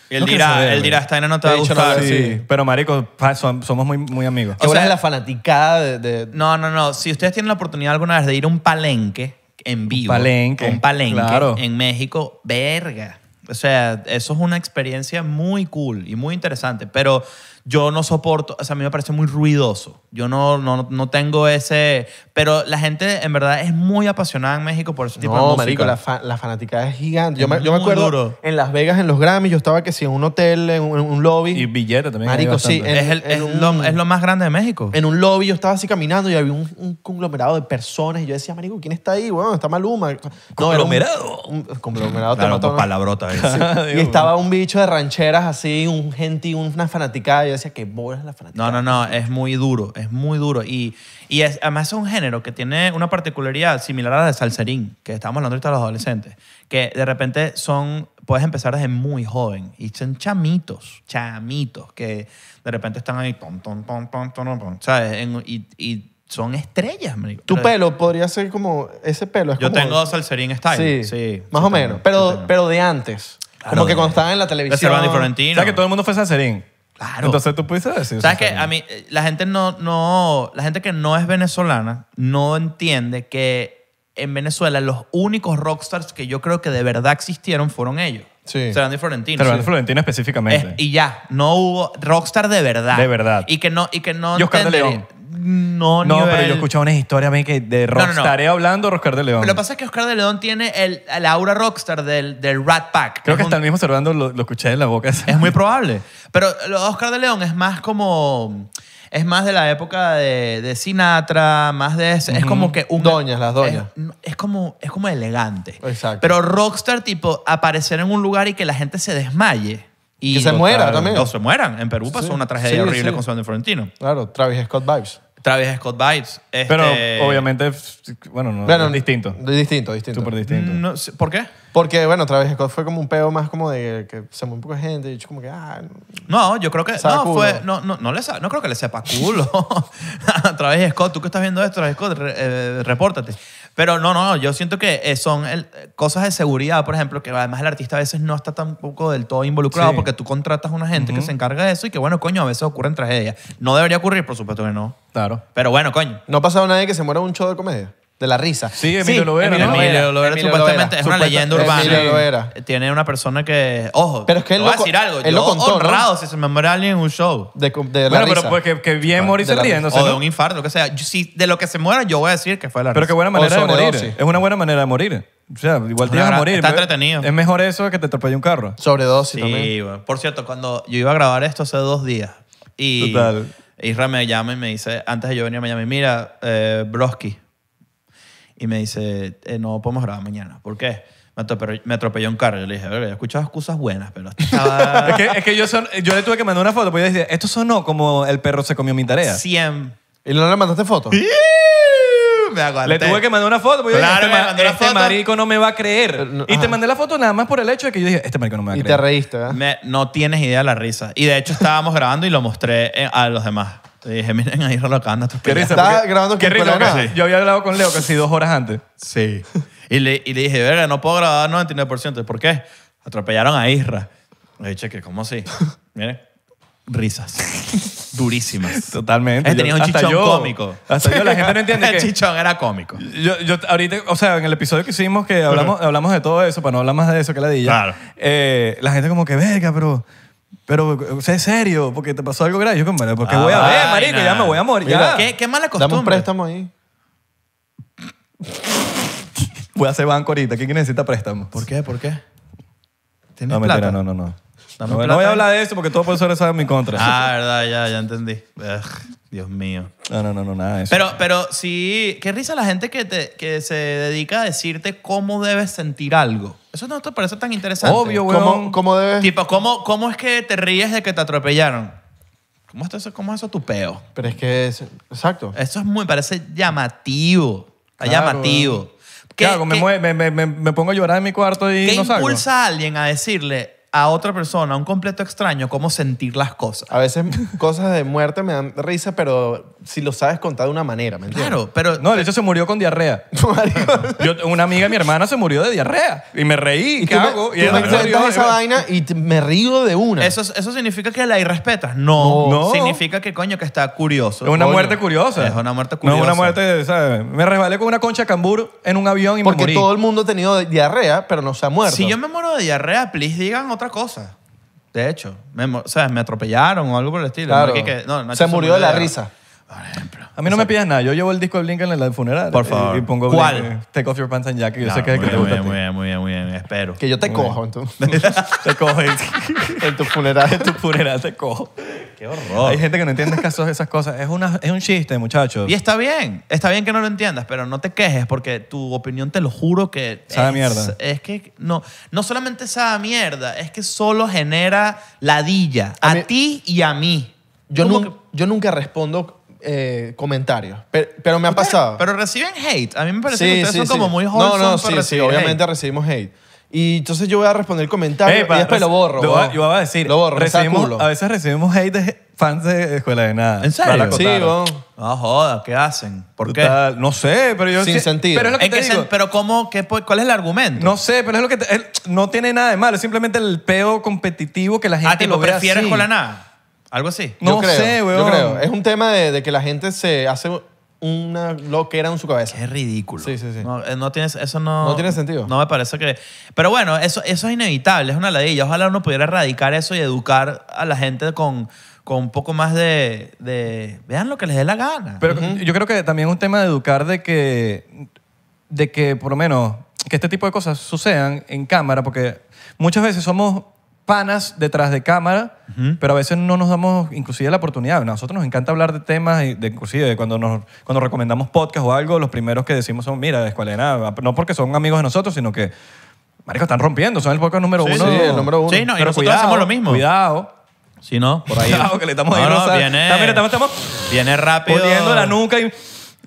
Y él dirá, él dirá, no te va a gustar. sí. Pero, marico, somos muy, muy amigos. O sea- es la fanaticada de... No, no, no. Si ustedes tienen la oportunidad alguna vez de ir a un palenque en vivo. palenque, Un palenque. En México, verga. O sea, eso es una experiencia muy cool y muy interesante. Pero yo no soporto, o sea, a mí me parece muy ruidoso. Yo no, no, no tengo ese... Pero la gente en verdad es muy apasionada en México por ese tipo no, de música. Marico, la, fanaticada es gigante. Yo, me, yo me, acuerdo en Las Vegas, en los Grammys, yo estaba que sí, en un hotel, en un, lobby. Y billete también. Marico, sí. es, el, es, lo, más grande de México. En un lobby yo estaba así caminando y había un, conglomerado de personas y yo decía, Marico, ¿quién está ahí? Bueno, está Maluma. No, conglomerado. conglomerado. Claro, te noto, palabrota. Sí. y estaba un bicho de rancheras así, un gentil, una fanaticada que bolas la fanaticada. No, no, no, es muy duro, es muy duro. Y, y además es un género que tiene una particularidad similar a la de salserín, que estamos hablando ahorita de los adolescentes, que de repente son, puedes empezar desde muy joven y son chamitos, chamitos, que de repente están ahí, ¿sabes? y, son estrellas, Tu pelo podría ser como ese pelo. Es yo tengo salserín style. Sí, más o menos. pero, pero de antes. como que cuando estaba en la televisión. Cervantes Florentino. O sea, que todo el mundo fue salserín. Entonces tú pudiste decir. ¿Sabes que A mí, eh, la gente no, no, la gente que no es venezolana no entiende que en Venezuela los únicos rockstars que yo creo que de verdad existieron fueron ellos. Sí. Serán de Florentino. Serán de Florentino específicamente. y ya, no hubo rockstar de verdad. De verdad. Y que no, y que no no No, pero yo he escuchado unas historias que de hablando Oscar de León. Lo que pasa es que Oscar de León tiene el, aura rockstar del, Rat Pack. Creo que es hasta el mismo lo, escuché en la boca. Es muy probable. Pero Oscar de León es más como... Es más de la época de, Sinatra, más de... Ese. Es como que... doñas, las doñas. Es, como, es como elegante. Exacto. Pero rockstar tipo aparecer en un lugar y que la gente se desmaye. Y que se muera también. O se mueran. En Perú pasó una tragedia horrible con Sebastián Florentino. Claro, Travis Scott Vibes. Travis Scott vibes. Pero este, obviamente, bueno, no, es distinto. Distinto, distinto. Súper distinto. ¿Por qué? Porque, bueno, Travis Scott fue como un peo más como de que se mueve un poco gente y como que, ah, No, yo creo que no fue no no no, le no creo que le sepa culo. Travis Scott, tú que estás viendo esto, Travis Scott, eh, repórtate. Pero no, no, yo siento que eh, son eh, cosas de seguridad, por ejemplo, que además el artista a veces no está tampoco del todo involucrado porque tú contratas a una gente que se encarga de eso y que, bueno, coño, a veces ocurren tragedias. No debería ocurrir, por supuesto que no. Claro. Pero bueno, coño. ¿No ha pasado nadie que se muera un show de comedia? de la risa. Sí, Emilio Sí, Lovera, Emilio ¿no? supuestamente es una leyenda urbana. Emilio eh, Tiene una persona que, ojo, Pero voy a decir algo, él honrado si se me muere alguien en un show. De, de la Bueno, pero pues que, bien morirse riéndose. o de un infarto, lo que sea. Si de lo que se muera, yo voy a decir que fue la risa. Pero qué buena manera de morir. Es una buena manera de morir. O sea, igual te vas a morir. está entretenido. Es mejor eso que te atropelle un carro. Sobredosis también. Sí, bueno. Por cierto, cuando yo iba a grabar esto hace dos días Total. Isra me llama y me dice, antes de yo venir a Miami, mira, eh, Broski, y me dice, eh, no podemos grabar mañana. ¿Por qué? Me atropelló, un carro. Yo le dije, verga, he escuchado excusas buenas, pero este es, que, es que yo, le tuve que mandar una foto, porque yo decía, esto sonó como el perro se comió mi tarea. 100. ¿Y no le mandaste foto? Le tuve que mandar una foto. claro, yo este, este marico no me va a creer. y te mandé la foto nada más por el hecho de que yo dije, este marico no me va a creer Y te reíste, ¿verdad? no tienes idea de la risa. Y de hecho estábamos grabando y lo mostré eh, a los demás. Te dije, miren ahí relocando lo Qué risa. Estaba grabando qué con risa, Yo había hablado con Leo casi dos horas antes. Sí. Y le, y le dije, verga, no puedo grabar 99%. ¿Por qué? Atropellaron a Isra. Le dije, que ¿cómo así? Miren, risas durísimas. Totalmente. Él un chichón cómico. Hasta yo, la gente no entiende El chichón era cómico. Yo, yo ahorita, o sea, en el episodio que hicimos que hablamos, hablamos de todo eso, para no hablar más de eso que la dilla, claro. Eh, la gente como que, venga, pero... Pero, sé serio, porque te pasó algo grave. Yo como, ¿por pues, qué voy a ver, ah, marico? Ya me voy a morir. ¿Qué, qué mala costumbre. Dame un préstamo ahí. Voy a hacer banco ahorita. ¿Quién necesita préstamo? ¿Por qué? ¿Por qué? no, plata? mentira, no, no, no. No, voy a hablar de eso porque todos los profesores saben mi contra. Ah, verdad, ya, ya entendí. Dios mío. No, no, no, no, nada de eso. Pero, pero sí, qué risa la gente que, se dedica a decirte cómo debes sentir algo. Eso no te parece tan interesante. Obvio, güey. ¿Cómo, cómo debes? Tipo, ¿cómo, es que te ríes de que te atropellaron? ¿Cómo es eso, eso tu peo? Pero es que Exacto. Eso es muy, parece llamativo. Está llamativo. ¿Qué- claro, me, pongo a llorar en mi cuarto y no salgo. impulsa a alguien a decirle, a otra persona, un completo extraño, cómo sentir las cosas. A veces cosas de muerte me dan risa, pero si lo sabes contar de una manera, ¿me entiendes? Claro, pero... No, de hecho se murió con diarrea. una amiga mi hermana se murió de diarrea y me reí. Me, esa vaina y me río de una. Eso, eso significa que la irrespetas. No, No. Significa que, coño, que está curioso. Es una muerte curiosa. Es una muerte curiosa. No una muerte, Me resbalé con una concha de cambur en un avión y me Porque todo el mundo ha tenido diarrea, pero no se ha muerto. Si yo me muero de diarrea, please digan otra cosa. De hecho, o sea, me atropellaron o algo por el estilo. se murió de la risa. Por ejemplo. A mí no me pidas nada. Yo llevo el disco de Blink en el funeral. Por favor. Y, pongo ¿Cuál? take off your pants and jacket. Yo sé que es que te gusta. muy bien, muy bien, muy bien. Espero. Que yo te cojo, entonces. te cojo. en tu funeral. en tu funeral te cojo. Qué horror. Hay gente que no entiende de esas cosas. Es, una, es un chiste, muchachos. Y está bien, está bien que no lo entiendas, pero no te quejes porque tu opinión te lo juro que... es, mierda. Es que no, no solamente esa mierda, es que solo genera ladilla a, ti y a mí. Yo, yo nunca respondo eh, comentarios, pero, me ha pasado. Pero reciben hate. A mí me parece que ustedes son como muy jóvenes. No, no, sí, sí, obviamente recibimos hate. Y entonces yo voy a responder el comentario y después lo borro. yo voy a decir, Lo borro, a veces recibimos hate de fans de Escuela de Nada. ¿En serio? Sí, weón. joda, ¿qué hacen? ¿Por qué? No sé, pero yo... Sin sentido. Pero es lo que ¿Pero cómo? Qué, ¿Cuál es el argumento? No sé, pero es lo que... no tiene nada de malo, es simplemente el peo competitivo que la ah, gente ah, tipo, lo prefieres con la nada. Algo así. No sé, weón. Yo creo. Es un tema de que la gente se hace una era en su cabeza. Es ridículo. Sí, sí, sí. No, eh, tienes, eso no... No tiene sentido. No me parece que... Pero bueno, eso, eso es inevitable, es una ladilla. Ojalá uno pudiera erradicar eso y educar a la gente con, un poco más de, de... Vean lo que les dé la gana. Pero yo creo que también es un tema de educar de que, de que por lo menos, que este tipo de cosas sucedan en cámara, porque muchas veces somos panas detrás de cámara, pero a veces no nos damos inclusive la oportunidad. A nosotros nos encanta hablar de temas, y de, inclusive cuando, nos, cuando recomendamos podcast o algo, los primeros que decimos son, mira, de ah, no porque son amigos de nosotros, sino que, marico, están rompiendo, son el podcast número uno. el número uno. Sí, no, pero y nosotros hacemos lo mismo. Cuidado. si no, por ahí. Cuidado, que le estamos no, no, viene, viene rápido. Poniendo la nuca y...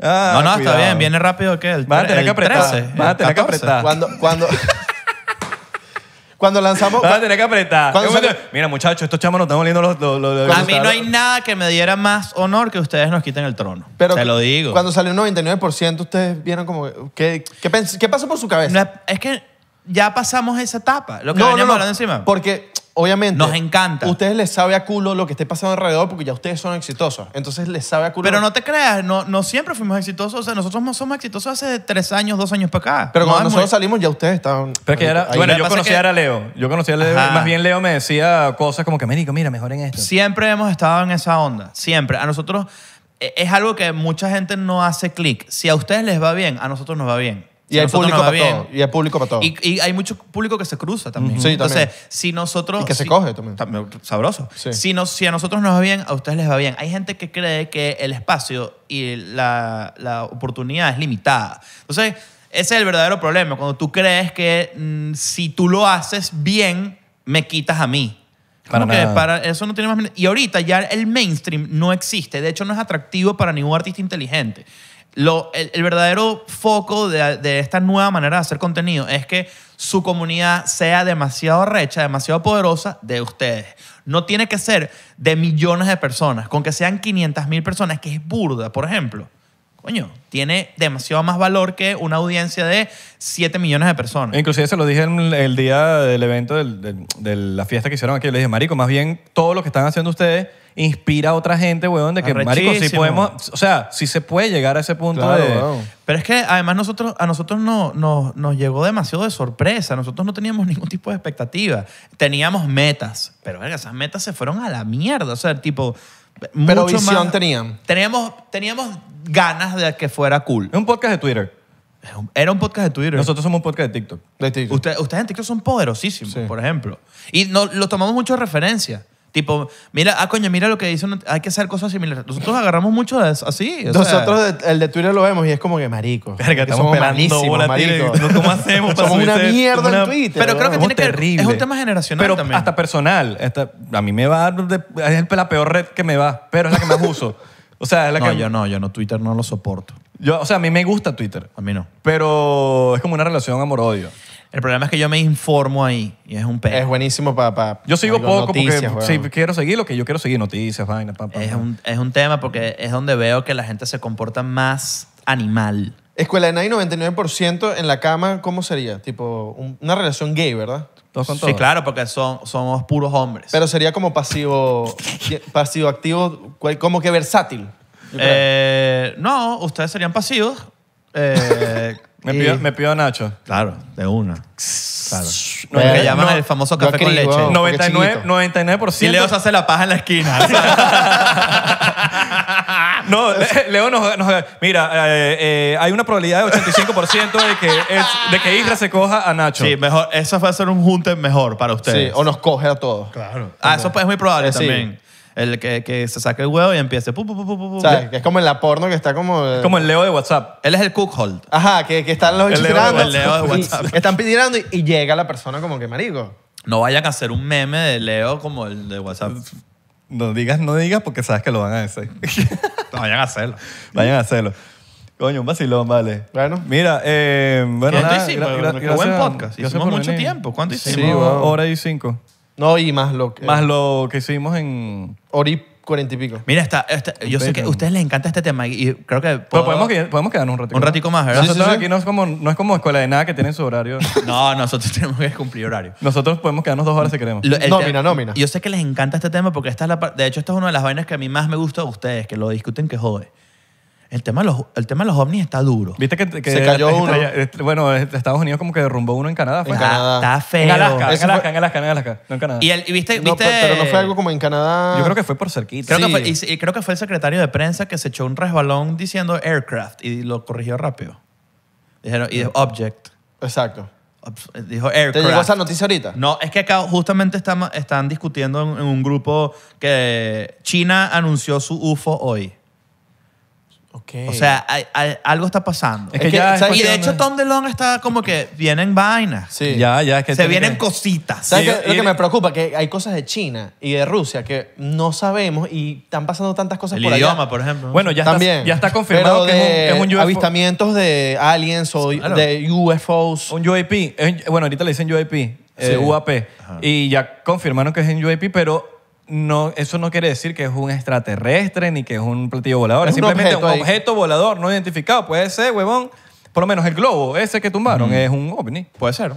Ah, no, no, está bien. Viene rápido que el, Va a tener que apretar. va a tener que apretar. Cuando, cuando, cuando lanzamos. Vas a tener que apretar. Mira, muchachos, estos chamos nos están oliendo los. A mí no hay nada que me diera más honor que ustedes nos quiten el trono. Pero Te lo digo. Cuando salió un 99%, ustedes vieron como. ¿Qué, qué, qué pasó por su cabeza? es, que ya pasamos esa etapa, lo que veníamos hablando encima. Porque obviamente. Nos encanta. Ustedes les sabe a culo lo que esté pasando alrededor porque ya ustedes son exitosos. Entonces les sabe a culo. Pero no te creas, no, no siempre fuimos exitosos. O sea, nosotros no somos exitosos hace tres años, dos años para acá. Pero cuando nosotros salimos, ya ustedes estaban. bueno, yo conocía a Leo. Yo conocía a Leo. Más bien Leo me decía cosas como que, me dijo, mira, mejor en esto. Siempre hemos estado en esa onda, siempre. A nosotros e, es algo que mucha gente no hace clic. Si a ustedes les va bien, a nosotros nos va bien. Y, hay público, para todo, y hay público para todo. Y, hay mucho público que se cruza también. Sí, Entonces, si nosotros... que se coge también. sabroso. Si, si a nosotros nos va bien, a ustedes les va bien. Hay gente que cree que el espacio y la, la oportunidad es limitada. Entonces, ese es el verdadero problema. Cuando tú crees que mm, si tú lo haces bien, me quitas a mí. Para, para eso no tiene más y ahorita ya el mainstream no existe de hecho no es atractivo para ningún artista inteligente lo, el, verdadero foco de, de, esta nueva manera de hacer contenido es que su comunidad sea demasiado recha, demasiado poderosa de ustedes. No tiene que ser de millones de personas, con que sean 500 mil personas, que es burda, por ejemplo. Coño, tiene demasiado más valor que una audiencia de 7 millones de personas. Inclusive se lo dije el, día del evento, de la fiesta que hicieron aquí. le dije, marico, más bien todo lo que están haciendo ustedes inspira a otra gente, weón, de que, marico, si podemos, o sea, si se puede llegar a ese punto Pero es que además nosotros, a nosotros no, nos llegó demasiado de sorpresa, nosotros no teníamos ningún tipo de expectativa, teníamos metas, pero verga, esas metas se fueron a la mierda, o sea, tipo... Pero visión tenían. Teníamos, teníamos ganas de que fuera cool. Es Un podcast de Twitter. Era un podcast de Twitter. Nosotros somos un podcast de TikTok. ustedes en TikTok son poderosísimos, por ejemplo. Y no, lo tomamos mucho de referencia. Tipo, mira, ah, coño, mira lo que dicen. hay que hacer cosas similares. Nosotros agarramos mucho así. Nosotros el de Twitter lo vemos y es como que marico. Verga, estamos pelando ¿Cómo hacemos Somos una mierda en Twitter. Pero creo que tiene que es un tema generacional Pero hasta personal. esta- a mí me va. es la peor red que me va, pero es la que más uso. O sea, es la no, que. yo no, yo no, Twitter no lo soporto. yo- o sea, a mí me gusta Twitter, A mí no. pero es como una relación amor-odio. El problema es que yo me informo ahí y es un peo. Es buenísimo para... yo sigo poco porque si quiero seguir lo que yo quiero seguir, noticias, vaina, pa, es, un, es un tema porque es donde veo que la gente se comporta más animal. Escuela de nadie, 99% en la cama, ¿cómo sería? Tipo, una relación gay, ¿verdad? con Sí, claro, porque son, somos puros hombres. Pero sería como pasivo, pasivo activo, como que versátil. Eh, no, ustedes serían pasivos eh, me, pido a Nacho. Claro, de una. Claro. que llaman el famoso café con leche. 99, y Leo se hace la paja en la esquina. No, Leo nos... mira, eh, eh, hay una probabilidad de 85% de que, de que Isra se coja a Nacho. sí, mejor. Eso va a ser un junte mejor para ustedes. Sí, o nos coge a todos. Claro. Ah, eso es muy probable también el que, que se saque el huevo y empiece. pu, pu, pu, pu, pu, es como en la porno que está como... como el Leo de WhatsApp. Él es el cookhold. Ajá, que, que están los El ah, el Leo de WhatsApp. Están pidiendo y, llega la persona como que marico. No vayan a hacer un meme de Leo como el de WhatsApp. No digas, no digas porque sabes que lo van a hacer. vayan a hacerlo. Vayan a hacerlo. Coño, un vacilón, vale. Bueno. Mira, eh, bueno, ¿Cuánto nada, hicimos? buen podcast. hacemos Hicimos mucho tiempo. ¿Cuánto Sí, hicimos? hora y cinco. No, y más lo que. Más lo que hicimos en. Ori, cuarenta y pico. Mira, está, yo sé que a ustedes les encanta este tema y creo que... podemos, podemos quedarnos un ratito. Un ratico más, ¿verdad? Nosotros aquí no es, como, no es como escuela de nada que tienen su horario. No, nosotros tenemos que cumplir horario. Nosotros podemos quedarnos dos horas si queremos. Nómina, nómina. Yo sé que les encanta este tema porque esta es la parte... De hecho, esta es una de las vainas que a mí más me gusta a ustedes, que lo discuten que jode. El tema, de los, el tema los ovnis está duro. ¿Viste que, se cayó uno? Eh, este, bueno, este, Estados Unidos como que derrumbó uno en Canadá. En Canadá. Está feo. En Alaska, en Alaska, en Alaska, en Alaska, no en Canadá. Y, viste, Pero, no fue algo como en Canadá. Yo creo que fue por cerquita. Creo que y, creo que fue el secretario de prensa que se echó un resbalón diciendo aircraft y lo corrigió rápido. Dijeron, y dijo object. Exacto. Eh, dijo aircraft. ¿Te llegó esa noticia ahorita? No, es que acá justamente están, están discutiendo en un grupo que China anunció su UFO hoy. O sea, algo está pasando. y de hecho, Tom está como que vienen vainas. Ya, ya. que Se vienen cositas. lo que me preocupa? Que hay cosas de China y de Rusia que no sabemos y están pasando tantas cosas El por idioma, por ejemplo. Bueno, ya También. está, ya está confirmado que es un, avistamientos de aliens o de UFOs. Un UAP. bueno, ahorita le dicen UAP, eh, UAP. Y ya confirmaron que es un UAP, pero no, eso no quiere decir que es un extraterrestre ni que es un platillo volador. Es, simplemente un objeto volador no identificado. Puede ser, huevón. Por lo menos el globo ese que tumbaron es un ovni. Puede ser.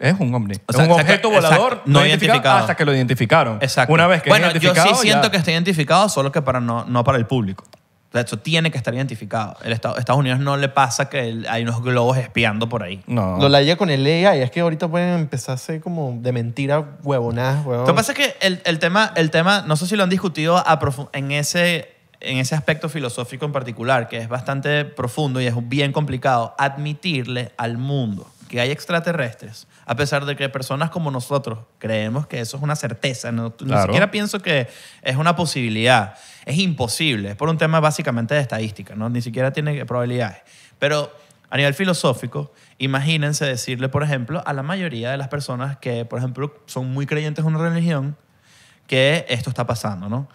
Es un ovni. es un objeto volador no identificado hasta que lo identificaron. Exacto. Una vez que Bueno, yo sí siento que está identificado, solo que para no, no para el público. Eso tiene que estar identificado. El Estados Unidos no le pasa que hay unos globos espiando por ahí. No. Lo la con el y es que ahorita pueden empezarse como de mentira huevonadas, huevón. Lo que pasa es que el, el tema, el tema, no sé si lo han discutido a en, ese, en ese aspecto filosófico en particular, que es bastante profundo y es bien complicado, admitirle al mundo que hay extraterrestres a pesar de que personas como nosotros creemos que eso es una certeza, ni siquiera pienso que es una posibilidad, es imposible, es por un tema básicamente de estadística, ¿no? ni siquiera tiene probabilidades. Pero a nivel filosófico, imagínense decirle, por ejemplo, a la mayoría de las personas que, por ejemplo, son muy creyentes en una religión, que esto está pasando, ¿no?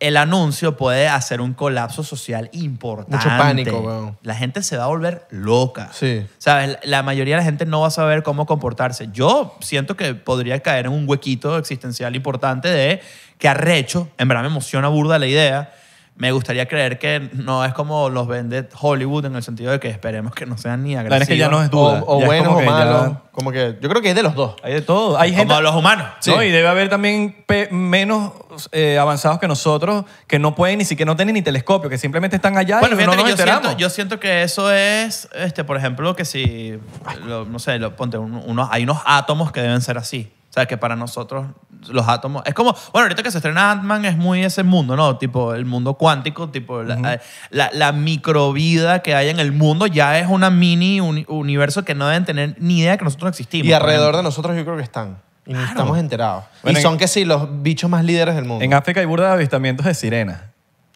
el anuncio puede hacer un colapso social importante. Mucho pánico, weón. La gente se va a volver loca. Sí. ¿Sabes? La mayoría de la gente no va a saber cómo comportarse. Yo siento que podría caer en un huequito existencial importante de que arrecho, en verdad me emociona burda la idea, me gustaría creer que no es como los vende Hollywood en el sentido de que esperemos que no sean ni agresivos. O, bueno o malo Como que, yo creo que es de los dos. Hay de todo. Hay como gente, los humanos. Sí. Y debe haber también menos eh, avanzados que nosotros que no pueden ni siquiera, no tienen ni telescopio, que simplemente están allá bueno, y no yo enteramos. Siento, yo siento que eso es, este, por ejemplo, que si, no sé, lo, ponte, uno hay unos átomos que deben ser así o sea, que para nosotros los átomos... Es como, bueno, ahorita que se estrena Ant-Man es muy ese mundo, ¿no? Tipo, el mundo cuántico, tipo, la, la, microvida que hay en el mundo ya es una mini universo que no deben tener ni idea que nosotros existimos. Y alrededor de nosotros yo creo que están. Y claro. estamos enterados. y son que sí, los bichos más líderes del mundo. En África hay burdas de avistamientos de sirenas.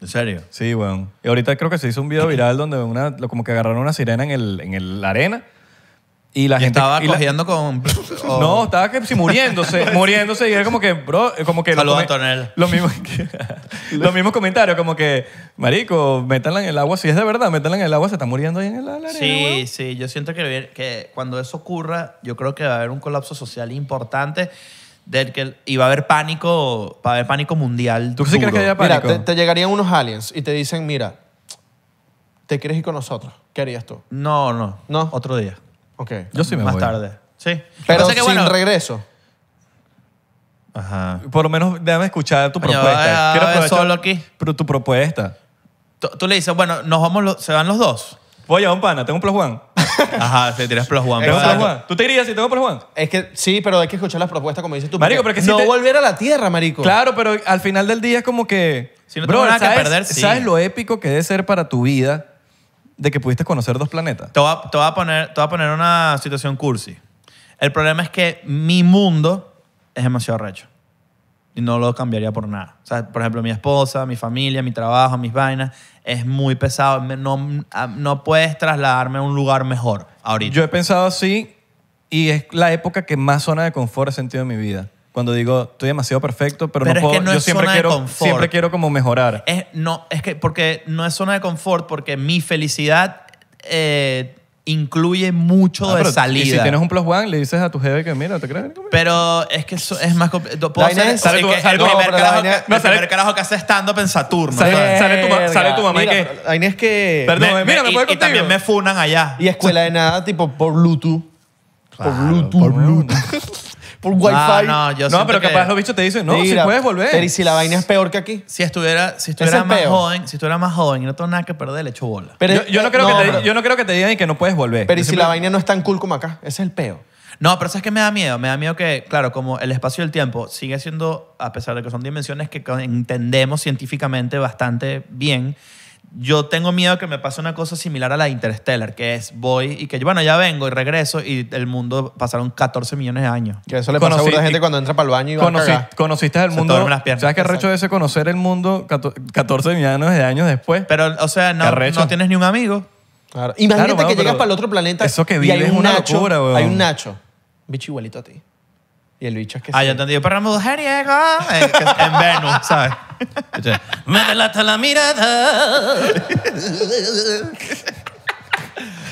¿En serio? Sí, weón. Bueno. Y ahorita creo que se hizo un video viral donde una, como que agarraron una sirena en, el, en la arena y la gente. estaba cogiendo con. Oh. No, estaba que, muriéndose, muriéndose. Y era como que, bro, como que. Saludos, Los mismos, comentarios, como que, marico, métanla en el agua. Si es de verdad, métanla en el agua, se está muriendo ahí en el Sí, sí, yo siento que, que cuando eso ocurra, yo creo que va a haber un colapso social importante del que, y va a haber pánico, va a haber pánico mundial. ¿Tú qué crees que haya te, te llegarían unos aliens y te dicen, mira, ¿te quieres ir con nosotros? ¿Qué harías tú? No, no, No. Otro día. Ok. Yo sí me Más tarde. Sí. Pero sin regreso. Ajá. Por lo menos déjame escuchar tu propuesta. Quiero solo aquí. Pero tu propuesta. Tú, le dices, bueno, nos vamos, se van los dos. Voy a llevar un pana, tengo un plus one. Ajá, te tiras plus one. ¿Tú te irías si tengo plus one? Es que sí, pero hay que escuchar las propuestas como dices tú. Marico, pero que si no te- volver a la tierra, marico. Claro, pero al final del día es como que. Si no te nada a perder, ¿Sabes lo épico que debe ser para tu vida de que pudiste conocer dos planetas. Te voy a, poner, a poner una situación cursi. El problema es que mi mundo es demasiado recho. Y no lo cambiaría por nada. O sea, por ejemplo, mi esposa, mi familia, mi trabajo, mis vainas, es muy pesado. No, no puedes trasladarme a un lugar mejor ahorita. Yo he pensado así y es la época que más zona de confort he sentido en mi vida cuando digo estoy demasiado perfecto, pero, no puedo, yo siempre quiero, siempre quiero como mejorar. no, es que porque no es zona de confort, porque mi felicidad eh, incluye mucho ah, de salida. Y si tienes un plus one, le dices a tu jefe que mira, te crees. Pero es que es más complicado. Puedo hacer tu, que el, primer, carajo, que, no, el carajo que hace en Saturno. Sale, tu, mamá mira, y que... que... Perdón, mira, me y, y, también me funan allá. Y escuela de nada, tipo por Bluetooth. por Bluetooth. Por Bluetooth. por Wi-Fi. Ah, no, No, pero capaz los bichos te dicen, no, si puedes volver. Pero y si la vaina es peor que aquí. Si estuviera, si estuviera más joven, si estuviera más joven y no tengo nada que perder, le echo bola. Pero, Yo, no creo que te, yo no creo que te digan que no puedes volver. pero y si la vaina no es tan cool como acá. Ese es el peo. No, pero es que me da miedo? Me da miedo que, claro, como el espacio y el tiempo sigue siendo, a pesar de que son dimensiones que entendemos científicamente bastante bien, yo tengo miedo que me pase una cosa similar a la Interstellar, que es voy y que yo, bueno, ya vengo y regreso y el mundo pasaron 14 millones de años. Que eso le pasa a mucha gente cuando entra para el baño y va a conociste el mundo. ¿Sabes qué arrecho de ese conocer el mundo 14 millones de años después? Pero, o sea, no, no tienes ni un amigo. Claro. Imagínate que llegas para el otro planeta eso y hay es un una Nacho, locura, Hay un Nacho. Bicho igualito a ti. Y el bicho es que Ah, yo entendí. perro mujeriego eh, en, Venus, ¿sabes? Me delata la mirada.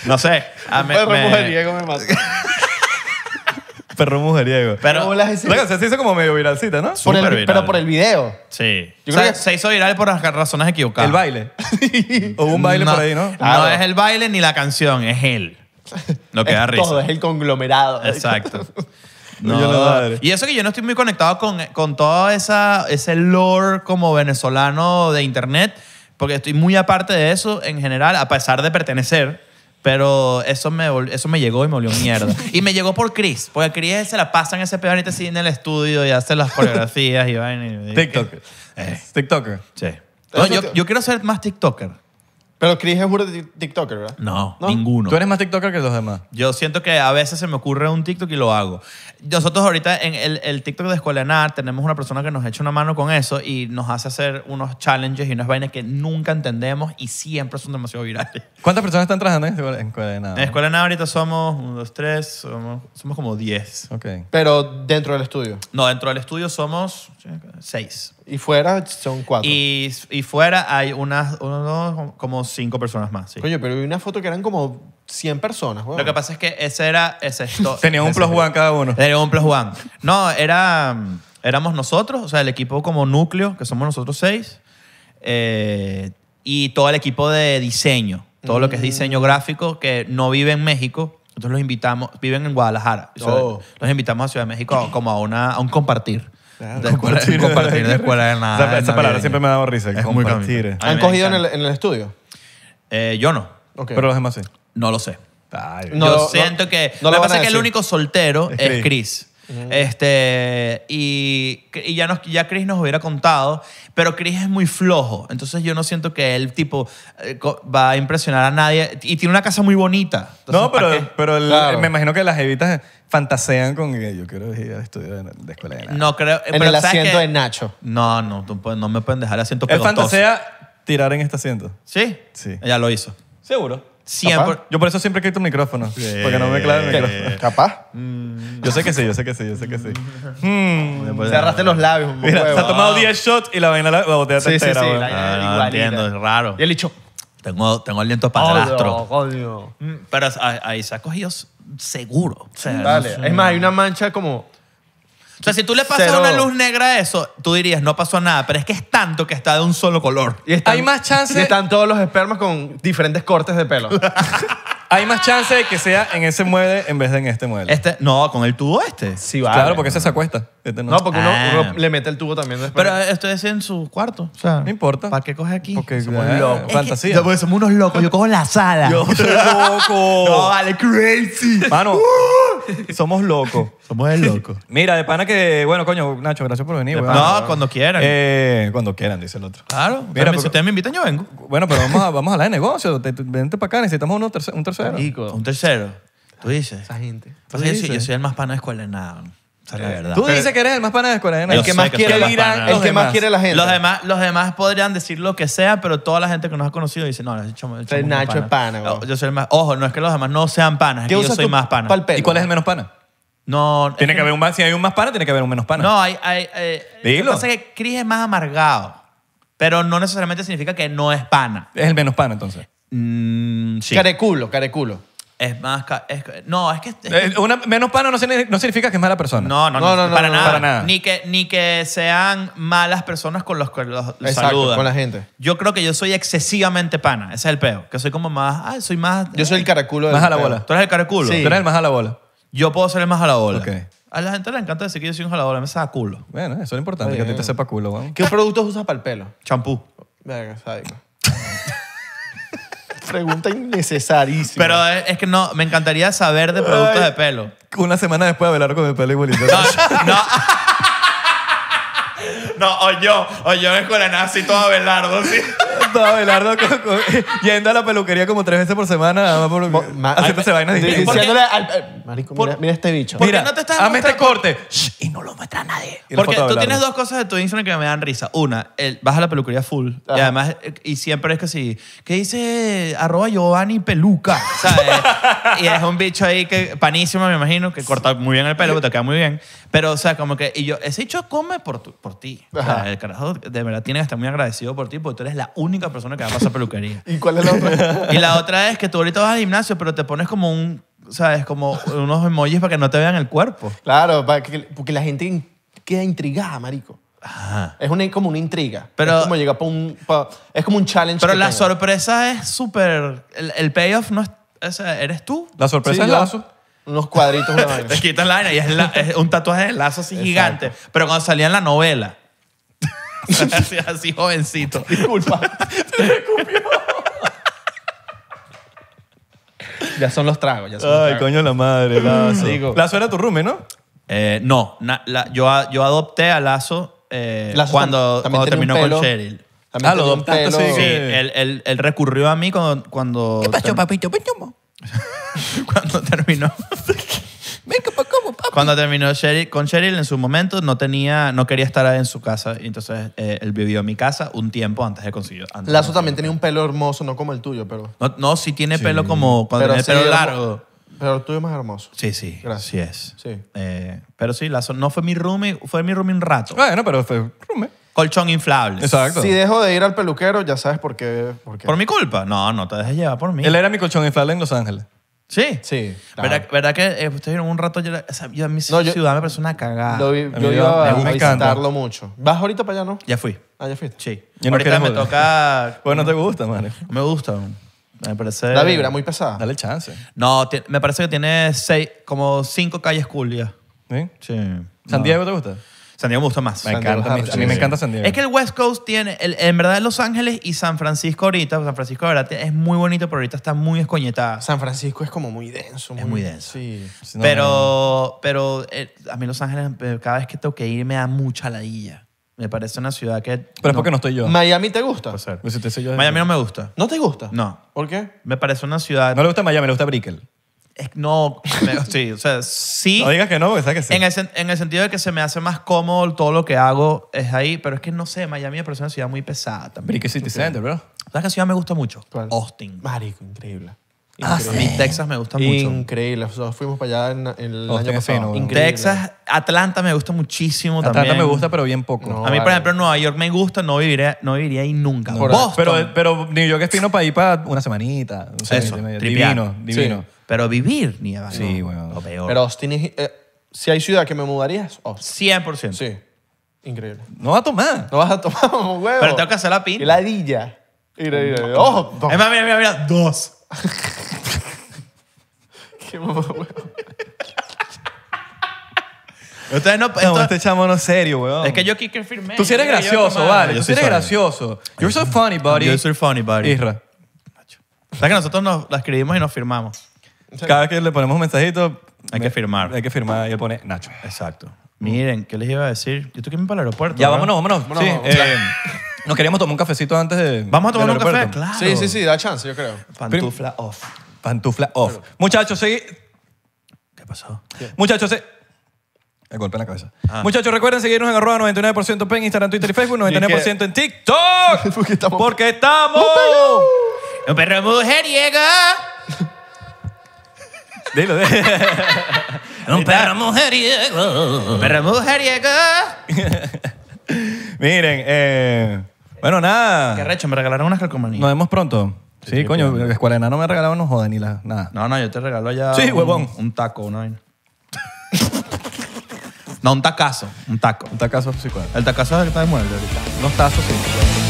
No sé. Ah, Perro mujeriego me hermano. Perro mujeriego. Pero, Oiga, se hizo como medio viralcita, ¿no? viral. pero por el video. Sí. Yo creo que- se hizo viral por las razones equivocadas. El baile. Hubo un baile por ahí, ¿no? No es el baile ni la canción, es él. Lo que da Es risa. Todo es el conglomerado. Exacto y eso que yo no estoy muy conectado con, con todo esa, ese lore como venezolano de internet, porque estoy muy aparte de eso en general, a pesar de pertenecer. Pero eso me, eso me llegó y me volvió mierda. Y me llegó por Chris, porque Chris se la pasa en ese y te así en el estudio y hace las coreografías y TikToker. Eh. TikToker. Sí. yo, yo quiero ser más TikToker. Pero Chris es puro TikToker, ¿verdad? No, ninguno. Tú eres más TikToker que los demás. Yo siento que a veces se me ocurre un TikTok y lo hago. Nosotros ahorita en el, TikTok de Escuela tenemos una persona que nos echa una mano con eso y nos hace hacer unos challenges y unas vainas que nunca entendemos y siempre son demasiado virales. ¿Cuántas personas están trabajando en escuela- en ahorita somos 1, 2, 3, somos, somos como 10. Ok. Pero dentro del estudio. No, dentro del estudio somos seis. Y fuera son cuatro. Y, y fuera hay unas, como cinco personas más. Coño, pero vi una foto que eran como 100 personas. Lo que pasa es que ese era... Ese, Tenía un plus one cada uno. Tenía un plus one. No, era, éramos nosotros, o sea, el equipo como núcleo, que somos nosotros seis, eh, y todo el equipo de diseño, todo lo que es diseño mm. gráfico, que no vive en México. Nosotros los invitamos, viven en Guadalajara. Oh. Los invitamos a Ciudad de México como una, a un compartir de compartir, de escuela nada. Esa, palabra siempre me ha dado risa. Es muy compartir. ¿Han cogido en el, estudio? Eh, yo no. Pero los demás sí. No lo sé. no, yo siento que. Lo que pasa que el único soltero Es Chris. Este, y, ya, nos, ya Chris nos hubiera contado, pero Chris es muy flojo, entonces yo no siento que él tipo eh, va a impresionar a nadie y tiene una casa muy bonita. No, pero, me imagino que las evitas fantasean con que yo quiero de escuela no creo, el asiento de Nacho. No, no, no me pueden dejar el asiento Él fantasea tirar en este asiento. ¿Sí? Sí. Ella lo hizo. Seguro. Yo por eso siempre quito el micrófono. Porque no me clave el micrófono. ¿Capaz? Yo sé que sí, yo sé que sí, yo sé que sí. se mm. mm. Cerraste los labios un poco. Mira, se ha tomado 10 shots y la vaina la, la botella sí, Sí, sí, ah, entiendo, es raro. Y el dicho, tengo, tengo aliento padrastro. Mm, pero ahí se ha cogido seguro. Dale. es más, hay una mancha como o sea, si tú le pasas una luz negra a eso, tú dirías, no pasó nada, pero es que es tanto que está de un solo color. Y están, Hay más chance- Y están todos los espermas con diferentes cortes de pelo. Hay más chance de que sea en ese mueble en vez de en este mueble. Este, no, con el tubo este. Sí, Claro, porque ese se acuesta. Este no, porque ah. uno, le mete el tubo también después. Pero esto es en su cuarto. O sea, No importa. ¿Para qué coge aquí? Porque somos locos. Es que- fantasía. porque somos unos locos. Yo cojo la sala. Yo soy loco. No, vale, crazy. Mano, somos locos. Somos el loco. Mira, de pana que, bueno, coño, Nacho, gracias por venir. No, cuando quieran. Eh, cuando quieran, dice el otro. claro. Mira, si ustedes me invitan, yo vengo. Bueno, pero vamos a, vamos hablar de negocio. Vente para acá, necesitamos uno un tercero. Un tercero. Tú dices. Esa gente. yo, soy- el más pana de escuela nada. Tú dices que eres el más pana de Escuela El que más quiere el que más quiere la gente. Los demás, podrían decir lo que sea, pero toda la gente que nos ha conocido dice, no, el Nacho es pana, Yo soy el más... Ojo, no es que los demás no sean panas, yo soy más pana. ¿Y cuál es el menos pana? No, Tiene que haber un si hay un más pana, tiene que haber un menos pana. no, hay... hay, Dilo. Eh, eh, lo que pasa es que Cris es más amargado, pero no necesariamente significa que no es pana. Es el menos pana, entonces. Mm, sí. Careculo, careculo es más... es- no, es que... Eh, una- menos pana no, significa que es mala persona. no, no, no, para, nada. Ni que, ni que sean malas personas con los que los Exacto, con la gente. Yo creo que yo soy excesivamente pana. Ese es el peo. Que soy como más... Ah, soy más... Yo soy el eh, caraculo Más a la bola. Tú eres el caraculo. Sí. Tú eres el más a la bola. Yo puedo ser el más a bola. Ok. A la gente le encanta decir que yo soy un bola Me saca culo. Bueno, eso es lo importante, que a ti te sepa culo, vamos ¿Qué productos usas para el pelo? Champú. Venga, sádico pregunta innecesarísima. Pero es, que no, me encantaría saber de productos de pelo. Una semana después de velar con el pelo igualito. No, no. No, o yo, o yo me escuela así todo Abelardo, sí todo Abelardo yendo a la peluquería como tres veces por semana, nada más por eh, Diciéndole al- mira, este bicho. Mira, no te hazme este corte y no lo muestra nadie. Porque tú tienes dos cosas de tu Instagram que me dan risa. Una, vas a la peluquería full. Y además, eh, y siempre es que si ¿qué dice arroba Giovanni Peluca? ¿Sabes? y es un bicho ahí que, panísimo, me imagino, que corta muy bien el pelo, que te queda muy bien. Pero, o sea, como que. Y yo, ese hecho come por, por ti. el carajo de verdad tiene que estar muy agradecido por ti porque tú eres la única persona que va a pasar peluquería. ¿Y cuál es la otra? Y la otra es que tú ahorita vas al gimnasio, pero te pones como un. ¿Sabes? Como unos emojis para que no te vean el cuerpo. claro, para que- porque la gente queda intrigada, marico. Ajá. Es una, como una intriga. Pero- es como llegar para un, es como un challenge. Pero la sorpresa es súper. El, payoff no es. o sea, eres tú. La sorpresa es la Lazo unos cuadritos. Una Te quitas la vaina y es, un tatuaje de lazo así gigante. Pero cuando salía en la novela, así, así jovencito. Disculpa. ya son los tragos. Ya son los Ay, coño la madre, mm, Lazo. era tu rume, ¿no? Eh, no, yo, yo adopté a Lazo, eh, cuando, terminó con Cheryl. Ah, lo sí, Sí, él, recurrió a mí cuando... cuando ¿Qué pasó, papito? Cuando terminó. Cuando terminó con Cheryl en su momento no tenía, no quería estar en su casa y entonces eh, él vivió en mi casa un tiempo antes de conseguir. Lazo también tenía un pelo hermoso, no como el tuyo, pero. No, si sí tiene pelo como cuando Pero largo. Pero el tuyo es más hermoso. Sí, sí, Gracias. sí es. Eh, pero sí, Lazo no fue mi roomie, fue mi roomie un rato. Bueno, pero fue roomie colchón inflable. Exacto. Si dejo de ir al peluquero, ya sabes por qué. Por, mi culpa? No, no te dejes llevar por mí. Él era mi colchón inflable en Los Ángeles. Sí. Sí. ¿Verdad, que eh, ustedes vieron un rato? Yo, o yo a mi ciudad me parece una cagada. Lo yo iba a visitarlo mucho. ¿Vas ahorita para allá, no? Ya fui. Ah, ya fui Sí. no Ahorita me toca. toca. no te gusta, Mario. Me gusta. Me parece. La vibra, muy pesada. Dale chance. No, me parece que tiene seis, como cinco calles cool ya. ¿Sí? Sí. ¿San Diego te gusta? San me gusta más. encanta, a mí, me encanta San Es que el West Coast tiene, en verdad Los Ángeles y San Francisco ahorita, San Francisco verdad es muy bonito, pero ahorita está muy escoñetada. San Francisco es como muy denso. Es muy denso. Sí. pero pero eh, a mí Los Ángeles, cada vez que tengo que ir me da mucha ladilla. Me parece una ciudad que... Pero es porque no estoy yo. ¿Miami te gusta? Pues Miami no me gusta. ¿No te gusta? No. ¿Por qué? Me parece una ciudad... No le gusta Miami, le gusta Brickell no, sí, o sea, sí. No digas que no, porque sabes que sí. En, el, en el sentido de que se me hace más cómodo todo lo que hago es ahí, pero es que no sé, Miami es una ciudad muy pesada también. Brick City Center, bro. ¿Sabes qué ciudad me gusta mucho? Austin. Marico, increíble. Ah, A mí Texas me gusta mucho. Increíble. Nosotros fuimos para allá en, el año pasado. Texas, Atlanta me gusta muchísimo Atlanta me gusta, pero bien poco. a mí, por ejemplo, Nueva York me gusta, no viviría, no viviría ahí nunca. Boston. Pero, pero New York es fino para ir para una semanita. Eso, divino, divino, Pero vivir, ni a- Sí, bueno. Lo peor. Pero Austin eh, si hay ciudad que me mudaría, Austin. 100%. Sí. Increíble. No vas a tomar. No vas a tomar Pero tengo que hacer la pinta. Y dilla. Mira, mira, Es más, mira, mira, mira. Dos. Qué mamá, weón. Ustedes no, esto- No, este chamo no serio, weón. Es que yo aquí que firmé. Tú si eres gracioso, vale. Tú si eres gracioso. You're so funny, buddy. You're so funny, buddy. Isra. sea que nosotros nos la escribimos y nos firmamos? Cada vez que le ponemos un mensajito... Hay que firmar. Hay que firmar. Y él pone Nacho. Exacto. Mm. Miren, ¿qué les iba a decir? Yo estoy que irme para el aeropuerto. Ya, vámonos, vámonos. Sí, eh, Nos queríamos tomar un cafecito antes de. Vamos a tomar un café, claro. Sí, sí, sí, da chance, yo creo. Pantufla off. Pantufla off. Muchachos, sí. ¿Qué pasó? Muchachos, sí. El golpe en la cabeza. Ah. Muchachos, recuerden seguirnos en arroba 99% en Instagram, Twitter y Facebook, 99% en TikTok. Porque estamos- Porque estamos. Un perro mujeriego. Dilo, dilo. Un perro mujeriego. Un perro mujeriego. Miren, eh, bueno, nada. Qué recho, me regalaron unas calcomanías. Nos vemos pronto. Sí, coño, la escuela no me regalaban no joda ni nada. No, no, yo te regalo ya sí, huevón. un taco, una no, un tacazo, un taco. Un tacazo, sí, El tacazo es el que está de muerte ahorita. Unos tazos, sí.